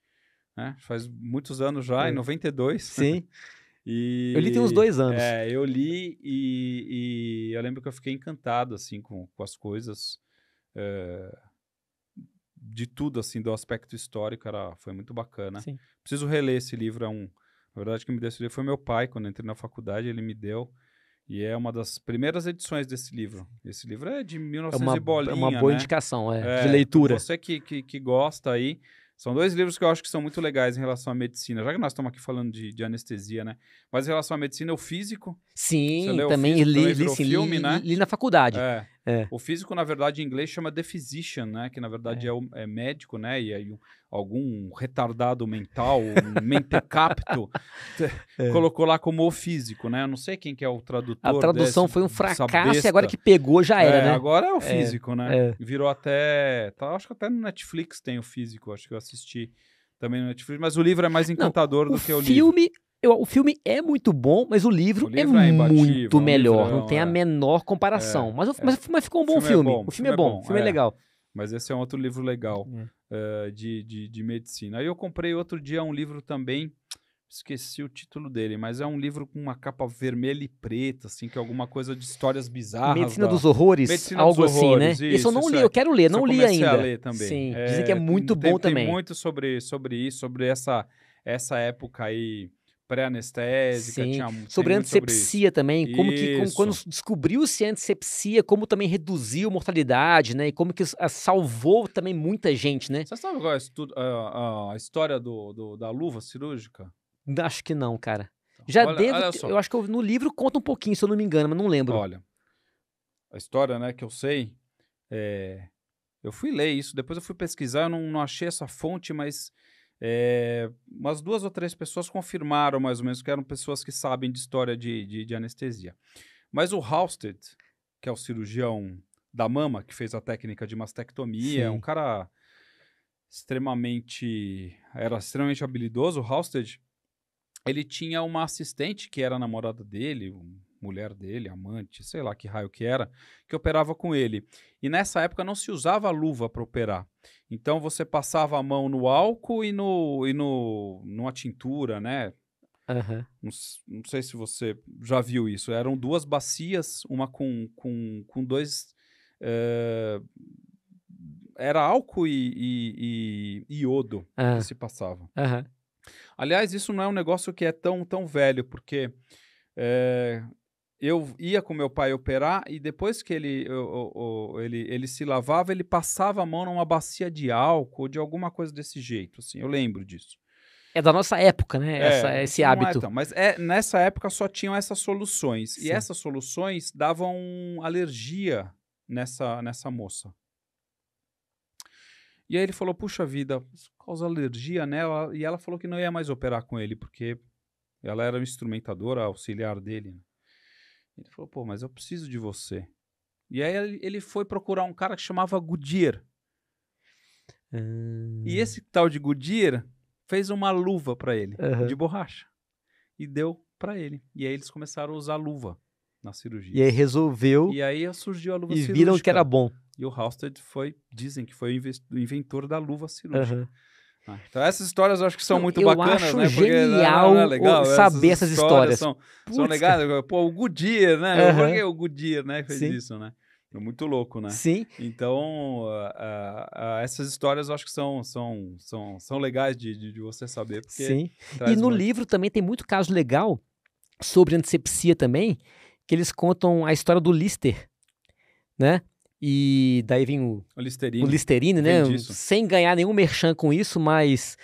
S1: né? faz muitos anos já, em 92. Sim. e... Eu li tem uns dois anos. É, eu li e, e, eu lembro que eu fiquei encantado, assim, com, com as coisas. Eh, de tudo, assim, do aspecto histórico, era, foi muito bacana. Sim. Preciso reler esse livro, é um... Na verdade, quem me deu esse livro foi meu pai, quando entrei na faculdade, ele me deu... E é uma das primeiras edições desse livro. Esse livro é de 1900 é uma, e bolinha, É uma boa né? indicação, é, é, de então leitura. você que, que, que, gosta aí, são dois livros que eu acho que são muito legais em relação à medicina. Já que nós estamos aqui falando de, de anestesia, né? Mas em relação à medicina, o físico...
S2: Sim, também, físico, li, também li, sim, filme, li, né? li, na faculdade. É. É. O
S1: físico, na verdade, em inglês chama The physician, né? Que na verdade é, é, o, é médico, né? E aí algum retardado mental, um mentecapto, é. colocou lá como o físico, né? Eu não sei quem que é o tradutor. A tradução desse, foi um fracasso e agora que pegou já era, é, né? Agora é o é, físico, né? Virou até. Tá, acho que até no Netflix tem o físico, acho que eu assisti também no Netflix, mas o livro é mais encantador não, do que o livro. O filme
S2: eu, o filme é muito bom, mas o livro, o livro é, é muito é melhor. Não, não tem é. a menor comparação. É, mas, é. mas, mas, ficou um bom filme. O filme é bom, o filme é,
S1: legal. Mas esse é um outro livro legal uh, de, de, de, medicina. Aí eu comprei outro dia um livro também, esqueci o título dele, mas é um livro com uma capa vermelha e preta, assim, que é alguma coisa de histórias bizarras. Medicina da... dos horrores, Medicina algo dos horrores, assim, né? Isso, isso eu não li, é. eu quero ler, não li ainda. A ler também. Sim, é, dizem que é muito tem, bom tem também. Tem muito sobre, sobre isso, sobre essa, essa época aí pré-anestésica, tinha muito sobre antissepsia sobre também, como isso. que como, quando
S2: descobriu-se a é antissepsia, como também reduziu mortalidade, né? E como que a, salvou também muita gente, né? Você
S1: sabe qual é a, a história do, do, da luva cirúrgica?
S2: Acho que não, cara. Então, Já olha, devo, olha eu acho que eu, no livro conta um pouquinho, se eu não me engano, mas não lembro. Olha,
S1: a história, né, que eu sei, é... eu fui ler isso, depois eu fui pesquisar, eu não, não achei essa fonte, mas é, umas duas ou três pessoas confirmaram mais ou menos que eram pessoas que sabem de história de, de, de anestesia. Mas o Halsted, que é o cirurgião da mama, que fez a técnica de mastectomia, é um cara extremamente. era extremamente habilidoso, o Halsted. Ele tinha uma assistente que era namorada dele, um, mulher dele, amante, sei lá que raio que era, que operava com ele. E nessa época não se usava luva para operar. Então você passava a mão no álcool e, no, e no, numa tintura, né? Uhum. Não, não, sei se você já viu isso. Eram duas bacias, uma com, com, com dois. Eh, era álcool e, e, e iodo uhum. que se passava. Uhum. Aliás, isso não é um negócio que é tão, tão velho, porque é, eu ia com meu pai operar e depois que ele, eu, eu, eu, ele, ele se lavava, ele passava a mão numa bacia de álcool, de alguma coisa desse jeito, assim, eu lembro disso.
S2: É da nossa época, né? É, esse é hábito. É tão, mas
S1: é, nessa época só tinham essas soluções. Sim. E essas soluções davam alergia nessa, nessa moça. E aí ele falou: puxa vida, causa alergia nela. E ela falou que não ia mais operar com ele, porque ela era instrumentadora, auxiliar dele. Né. Ele falou, pô, mas eu preciso de você. E aí ele foi procurar um cara que chamava Goodyear. E ah. esse tal de Goodyear fez uma luva para ele, uhum. de borracha. E deu para ele. E aí eles começaram a usar luva na cirurgia. E aí resolveu. E aí surgiu a luva e cirúrgica. E viram que era bom. E o Halsted foi, dizem que foi o inventor da luva cirúrgica. Uhum. Né? então essas histórias eu acho que são muito eu bacanas, acho né? Porque genial né, não, não é legal, né? saber essas, essas histórias. São, são legais. Pô, o Goodyear, né? Uhum. que O Goodyear, né? Fez Sim. isso, né? Muito louco, né? Sim. Então, uh, uh, uh, essas histórias eu acho que são, são, são, são legais de, de, de você saber. Sim. E no muito... livro
S2: também tem muito caso legal sobre antisepsia também, que eles contam a história do Lister, né? E daí vem o, o Listerine, o Listerine né? Disso. Sem ganhar nenhum merchan com isso, mas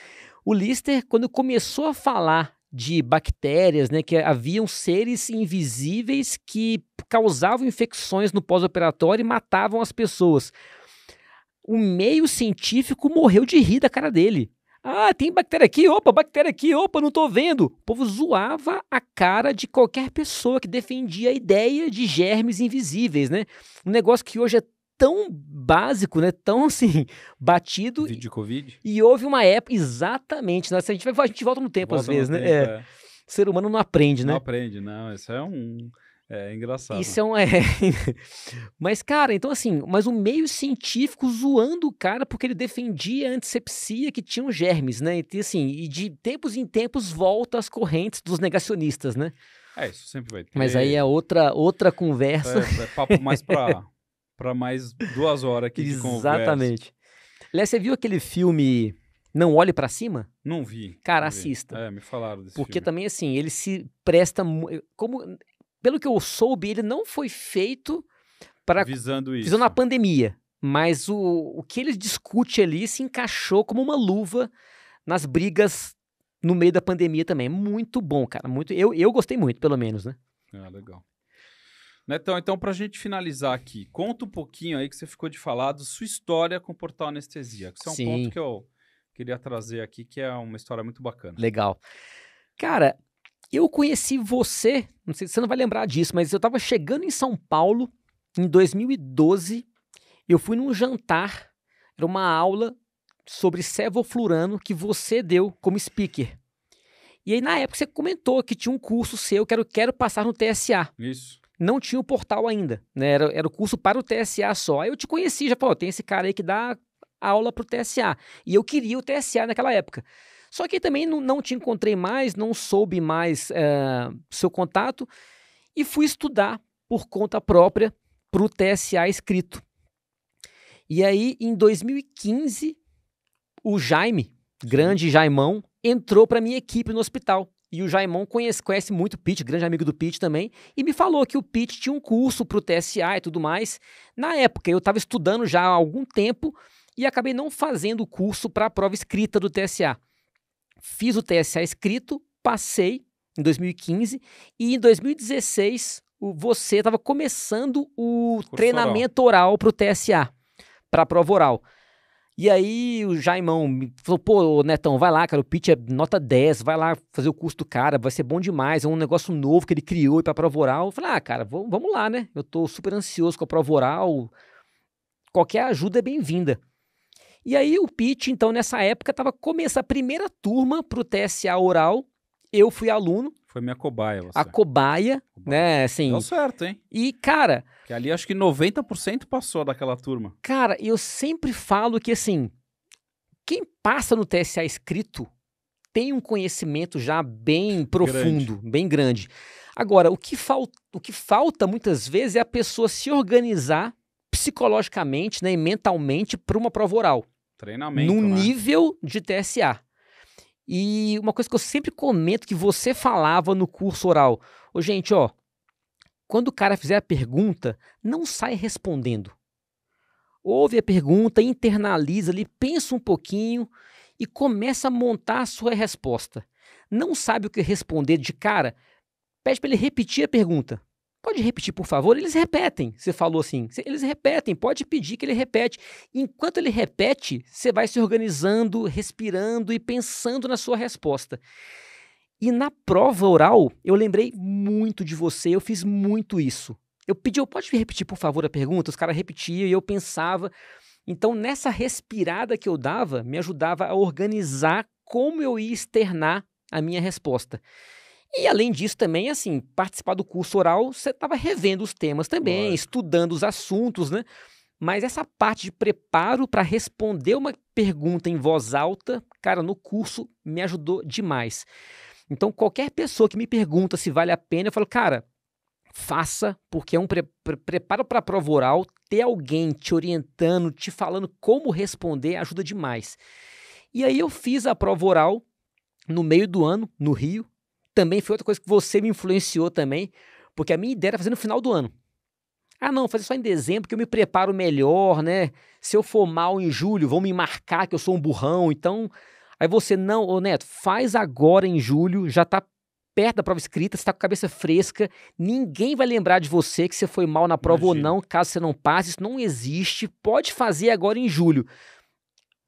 S2: o Lister, quando começou a falar de bactérias, né, que haviam seres invisíveis que causavam infecções no pós-operatório e matavam as pessoas. O meio científico morreu de rir da cara dele. Ah, tem bactéria aqui, opa, bactéria aqui, opa, não tô vendo. O povo zoava a cara de qualquer pessoa que defendia a ideia de germes invisíveis, né? Um negócio que hoje é tão básico, né? Tão assim, batido. De Covid. E houve uma época, exatamente, né? a, gente vai, a gente volta no tempo volta às vezes, né? Tempo, é. É. O ser humano não aprende, né? Não
S1: aprende, não. Isso é um é, é, engraçado.
S2: Isso é um. É... mas, cara, então assim, mas o meio científico zoando o cara porque ele defendia a antisepsia que tinham germes, né? E assim, e de tempos em tempos volta as correntes dos negacionistas, né? É, isso sempre vai ter. Mas aí é outra, outra conversa. É, é papo mais pra,
S1: pra mais duas horas aqui de conversa. Exatamente.
S2: Léo, você viu aquele filme Não Olhe para Cima? Não vi. Cara, não vi. assista. É, me falaram desse Porque filme. também, assim, ele se presta... Como pelo que eu soube, ele não foi feito para visando isso. Visando a pandemia, mas o, o que ele discute ali se encaixou como uma luva nas brigas no meio da pandemia também. Muito bom, cara. Muito, eu, eu gostei muito, pelo menos, né?
S1: Ah, legal. Netão, então, para a gente finalizar aqui, conta um pouquinho aí que você ficou de falar da sua história com o Portal Anestesia, que isso é um Sim. ponto que eu queria trazer aqui, que é uma história
S2: muito bacana. Legal. Cara, eu conheci você, não sei se você não vai lembrar disso, mas eu estava chegando em São Paulo em 2012. Eu fui num jantar, era uma aula sobre sevoflurano que você deu como speaker. E aí, na época, você comentou que tinha um curso seu que era Quero Passar no TSA. Isso. Não tinha o portal ainda, né? Era, era o curso para o TSA só. Aí eu te conheci, já falou, tem esse cara aí que dá aula para o TSA. E eu queria o TSA naquela época. Só que também não, não te encontrei mais, não soube mais uh, seu contato e fui estudar por conta própria para o TSA escrito. E aí, em 2015, o Jaime, grande Jaimão, entrou para minha equipe no hospital. E o Jaimão conhece, conhece muito o Pete, grande amigo do Pete também, e me falou que o Pete tinha um curso para o TSA e tudo mais. Na época, eu estava estudando já há algum tempo e acabei não fazendo o curso para a prova escrita do TSA. Fiz o TSA escrito, passei em 2015 e em 2016 você estava começando o Curso treinamento oral para o TSA, para a prova oral. E aí o Jaimão me falou, pô, Netão, vai lá, cara, o pitch é nota 10, vai lá fazer o curso do cara, vai ser bom demais, é um negócio novo que ele criou para a prova oral. Eu falei, ah, cara, vamos lá, né? Eu estou super ansioso com a prova oral, qualquer ajuda é bem-vinda. E aí o Pitt, então, nessa época, estava começando a primeira turma para o TSA oral. Eu fui aluno. Foi minha cobaia, você. A cobaia, cobaia. né, assim... Deu certo, hein? E, cara... Que ali acho que 90% passou daquela turma. Cara, eu sempre falo que, assim, quem passa no TSA escrito tem um conhecimento já bem profundo, grande. bem grande. Agora, o que, fal... o que falta muitas vezes é a pessoa se organizar psicologicamente né, e mentalmente para uma prova oral. Treinamento. né? nível de TSA. E uma coisa que eu sempre comento que você falava no curso oral. Ô, gente, ó, quando o cara fizer a pergunta, não sai respondendo. Ouve a pergunta, internaliza ali, pensa um pouquinho e começa a montar a sua resposta. Não sabe o que responder de cara? Pede para ele repetir a pergunta. Pode repetir, por favor? Eles repetem. Você falou assim. Eles repetem. Pode pedir que ele repete. Enquanto ele repete, você vai se organizando, respirando e pensando na sua resposta. E na prova oral, eu lembrei muito de você. Eu fiz muito isso. Eu pedi, eu pode repetir, por favor, a pergunta? Os caras repetiam e eu pensava. Então, nessa respirada que eu dava, me ajudava a organizar como eu ia externar a minha resposta. E além disso também, assim, participar do curso oral, você estava revendo os temas também, estudando os assuntos, né? Mas essa parte de preparo para responder uma pergunta em voz alta, cara, no curso me ajudou demais. Então, qualquer pessoa que me pergunta se vale a pena, eu falo, cara, faça, porque é um pre pre preparo para a prova oral, ter alguém te orientando, te falando como responder, ajuda demais. E aí eu fiz a prova oral no meio do ano, no Rio, também foi outra coisa que você me influenciou também, porque a minha ideia era fazer no final do ano. Ah, não, fazer só em dezembro, que eu me preparo melhor, né? Se eu for mal em julho, vão me marcar que eu sou um burrão. Então, aí você, não, ô Neto, faz agora em julho, já tá perto da prova escrita, você tá com a cabeça fresca, ninguém vai lembrar de você que você foi mal na prova Imagina. ou não, caso você não passe, isso não existe, pode fazer agora em julho.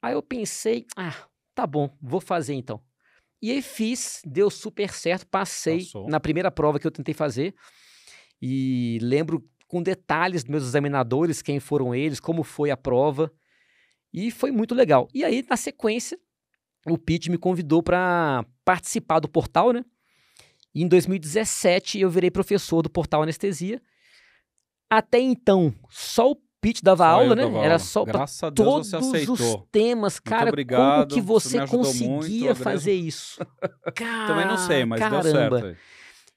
S2: Aí eu pensei, ah, tá bom, vou fazer então. E aí fiz, deu super certo, passei Passou. na primeira prova que eu tentei fazer. E lembro com detalhes dos meus examinadores, quem foram eles, como foi a prova. E foi muito legal. E aí, na sequência, o Pete me convidou para participar do portal, né? E em 2017 eu virei professor do portal Anestesia. Até então, só o Pete dava só aula, né? Dava Era só para todos os temas, cara. obrigado, como que você, conseguia muito, fazer isso? Também não sei, mas caramba. deu certo.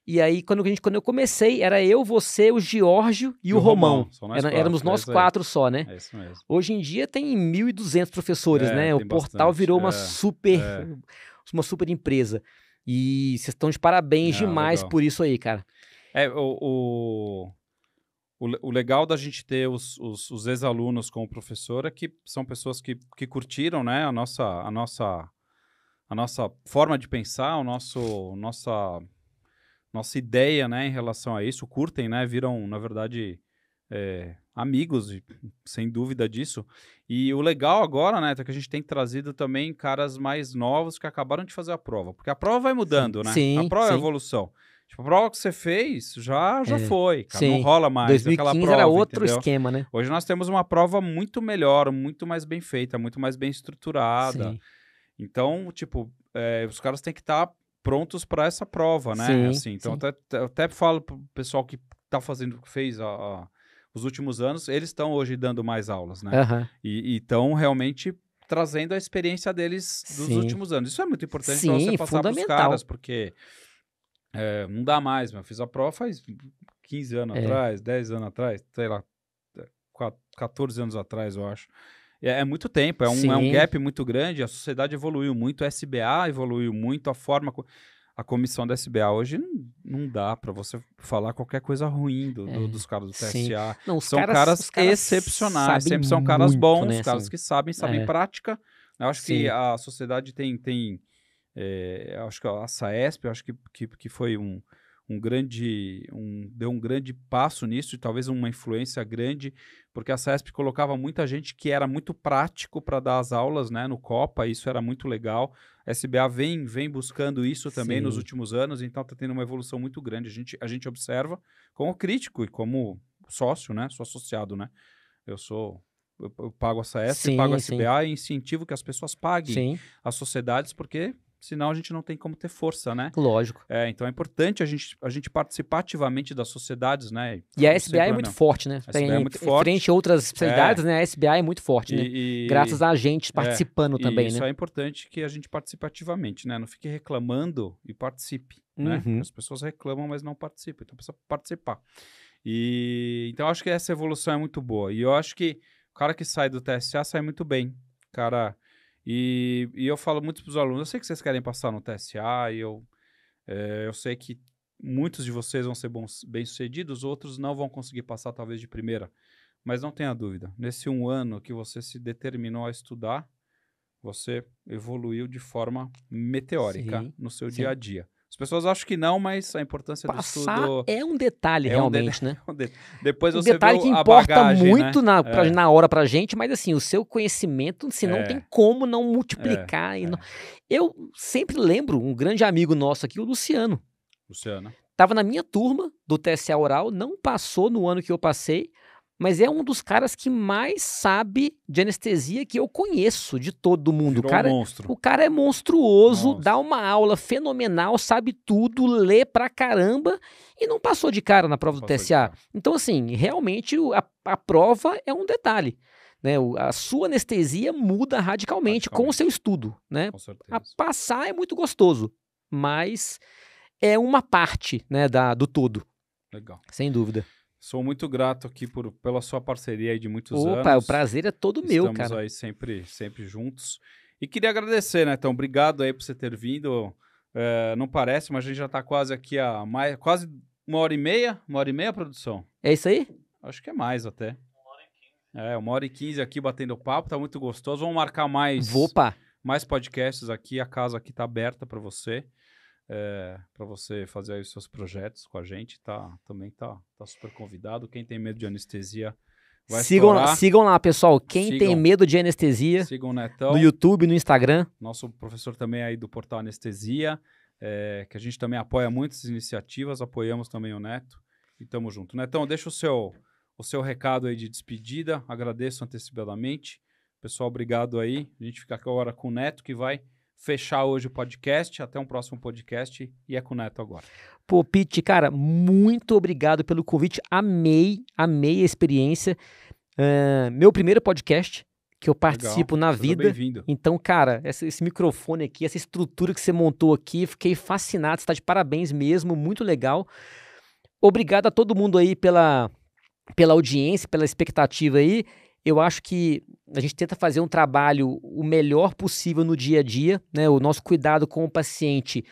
S2: E aí, quando, a gente, quando eu comecei, era eu, você, o Giorgio e, e o Romão. Romão. Nós Era, quatro, éramos é nós é quatro só, né? É isso mesmo. Hoje em dia tem 1.200 professores, é, né? O portal bastante. virou uma é, super é. uma super empresa. E vocês estão de parabéns ah, demais legal. por isso aí, cara. É, o,
S1: o, o, o legal da gente ter os, os, os ex-alunos com o professor é que são pessoas que, que curtiram né, a, nossa, a, nossa, a nossa forma de pensar, o nosso, nossa, nossa ideia né, em relação a isso, curtem, né, viram, na verdade, é, amigos, sem dúvida disso. E o legal agora, né, é que a gente tem trazido também caras mais novos que acabaram de fazer a prova, porque a prova vai mudando, né? sim, né? Sim, a prova sim. é a evolução. Tipo, a prova que você fez já, já é. foi, cara. Não rola mais 2015 aquela prova. era outro entendeu? esquema, né? Hoje nós temos uma prova muito melhor, muito mais bem feita, muito mais bem estruturada. Sim. Então, tipo, é, os caras têm que estar tá prontos para essa prova, né? Sim, assim, então, até, até falo pro pessoal que tá fazendo, fez a, a os últimos anos, eles estão hoje dando mais aulas, né? Uhum. E estão realmente trazendo a experiência deles dos Sim. últimos anos. Isso é muito importante para você passar para os caras, porque é, não dá mais, meu. Eu fiz a prova faz 15 anos é. atrás, 10 anos atrás, sei lá, 14 anos atrás, eu acho. É, é muito tempo, é um, é um, gap muito grande. A sociedade evoluiu muito, a SBA evoluiu muito, a forma. Co a comissão da SBA hoje não, dá para você falar qualquer coisa ruim do, do, é, dos caras do TSA. Não, são caras, caras, caras excepcionais, sempre são caras muito, né, bons, né, caras assim. que sabem, sabem é. prática. Eu acho Sim. que a sociedade tem, tem é, acho que a Saesp, acho que, que, que foi um, um grande um, deu um grande passo nisso e talvez uma influência grande porque a SESP colocava muita gente que era muito prático para dar as aulas né no Copa isso era muito legal a SBA vem vem buscando isso também Sim. nos últimos anos então está tendo uma evolução muito grande a gente a gente observa como crítico e como sócio né sou associado né eu sou eu, pago a SAESP, pago a SBA sim. e incentivo que as pessoas paguem sim. as sociedades, porque senão a gente não tem como ter força, né? Lógico. É, então é importante a gente, a gente participar ativamente das sociedades, né? E, a SBA é, é, né? é, né? é muito forte, né? tem, é muito forte. Frente a
S2: outras especialidades, é. né? A SBA é muito forte, e, né? E, Graças a gente participando é, também, isso né? Isso é
S1: importante que a gente participe ativamente, né? Não fique reclamando e participe, né? uhum. né? As pessoas reclamam, mas não participam, então precisa participar. E então acho que essa evolução é muito boa. E eu acho que o cara que sai do TSA sai muito bem. O cara e, e eu falo muito para os alunos, eu sei que vocês querem passar no TSA, e eu, é, eu sei que muitos de vocês vão ser bem-sucedidos, outros não vão conseguir passar talvez de primeira. Mas não tenha dúvida, nesse um ano que você se determinou a estudar, você evoluiu de forma meteórica Sim. no seu Sim. dia a dia. As pessoas acham que não, mas a importância Passar do estudo... é um detalhe, é realmente, um de... né?
S2: É um de... Depois
S1: um você detalhe que importa bagagem, né? muito né? na, pra, é.
S2: na hora pra gente, mas assim, o seu conhecimento, se não é. tem como não multiplicar. É, é. Não... Eu sempre lembro um grande amigo nosso aqui, o Luciano. Luciano. Tava na minha turma do TSA Oral, não passou no ano que eu passei, mas é um dos caras que mais sabe de anestesia que eu conheço de todo mundo. Virou o cara, um é o cara é monstruoso, Nossa. dá uma aula fenomenal, sabe tudo, lê pra caramba e não passou de cara na prova do TSA. Então, assim, realmente a, a prova é um detalhe. Né, a sua anestesia muda radicalmente, radicalmente. com o seu estudo, né? A passar é muito gostoso, mas é uma parte, né, da, do todo. Legal. Sem dúvida.
S1: Sou muito grato aqui por, pela sua parceria aí de muitos Opa, anos. Opa, o prazer é todo Estamos meu, cara. Estamos aí sempre, sempre juntos. E queria agradecer, né? Então, obrigado aí por você ter vindo. É, não parece, mas a gente já está quase aqui a mais, quase uma hora e meia, uma hora e meia, produção. É isso aí? Acho que é mais até. Uma hora e quinze. É, uma hora e quinze aqui batendo papo, tá muito gostoso. Vamos marcar mais. Opa! Mais podcasts aqui, a casa aqui tá aberta para você é, eh, para você fazer aí os seus projetos com a gente, tá? Também tá, tá super convidado. Quem tem medo de anestesia, Vai sigam, lá, sigam
S2: lá, pessoal. Quem sigam, tem medo de anestesia, sigam o Netão, no YouTube, no Instagram.
S1: Nosso professor também aí do portal Anestesia, é, que a gente também apoia muitas iniciativas, apoiamos também o Neto e tamo junto. Netão, deixa o seu, o seu recado aí de despedida, agradeço antecipadamente. Pessoal, obrigado aí. A gente fica agora com o Neto, que vai fechar hoje o podcast. Até um próximo podcast e é com o Neto agora.
S2: Pô, Pete, cara, muito obrigado pelo convite. Amei, amei a experiência. Uh, meu primeiro podcast que eu participo Legal. na Seja vida. Então, cara, esse, esse, microfone aqui, essa estrutura que você montou aqui, fiquei fascinado. Está de parabéns mesmo, muito legal. Obrigado a todo mundo aí pela, pela audiência, pela expectativa aí eu acho que a gente tenta fazer um trabalho o melhor possível no dia a dia, né? O nosso cuidado com o paciente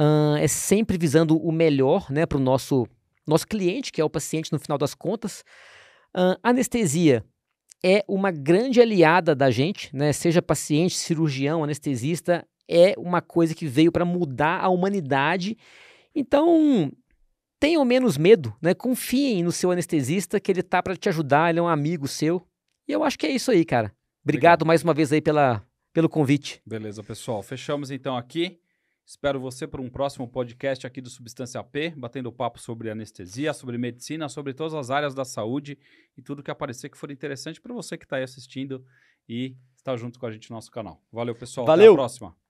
S2: uh, é sempre visando o melhor, né, para o nosso nosso cliente, que é o paciente no final das contas. Uh, anestesia é uma grande aliada da gente, né? Seja paciente, cirurgião, anestesista, é uma coisa que veio para mudar a humanidade. Então, tenham menos medo, né? Confiem no seu anestesista que ele tá para te ajudar, ele é um amigo seu, e eu acho que é isso aí, cara. Obrigado, Obrigado. mais uma vez aí pela, pelo convite. Beleza, pessoal.
S1: Fechamos então aqui. Espero você para um próximo podcast aqui do Substância P, batendo papo sobre anestesia, sobre medicina, sobre todas as áreas da saúde e tudo que aparecer que for interessante para você que está aí assistindo e está junto com a gente no nosso canal. Valeu, pessoal. Valeu. Até a próxima.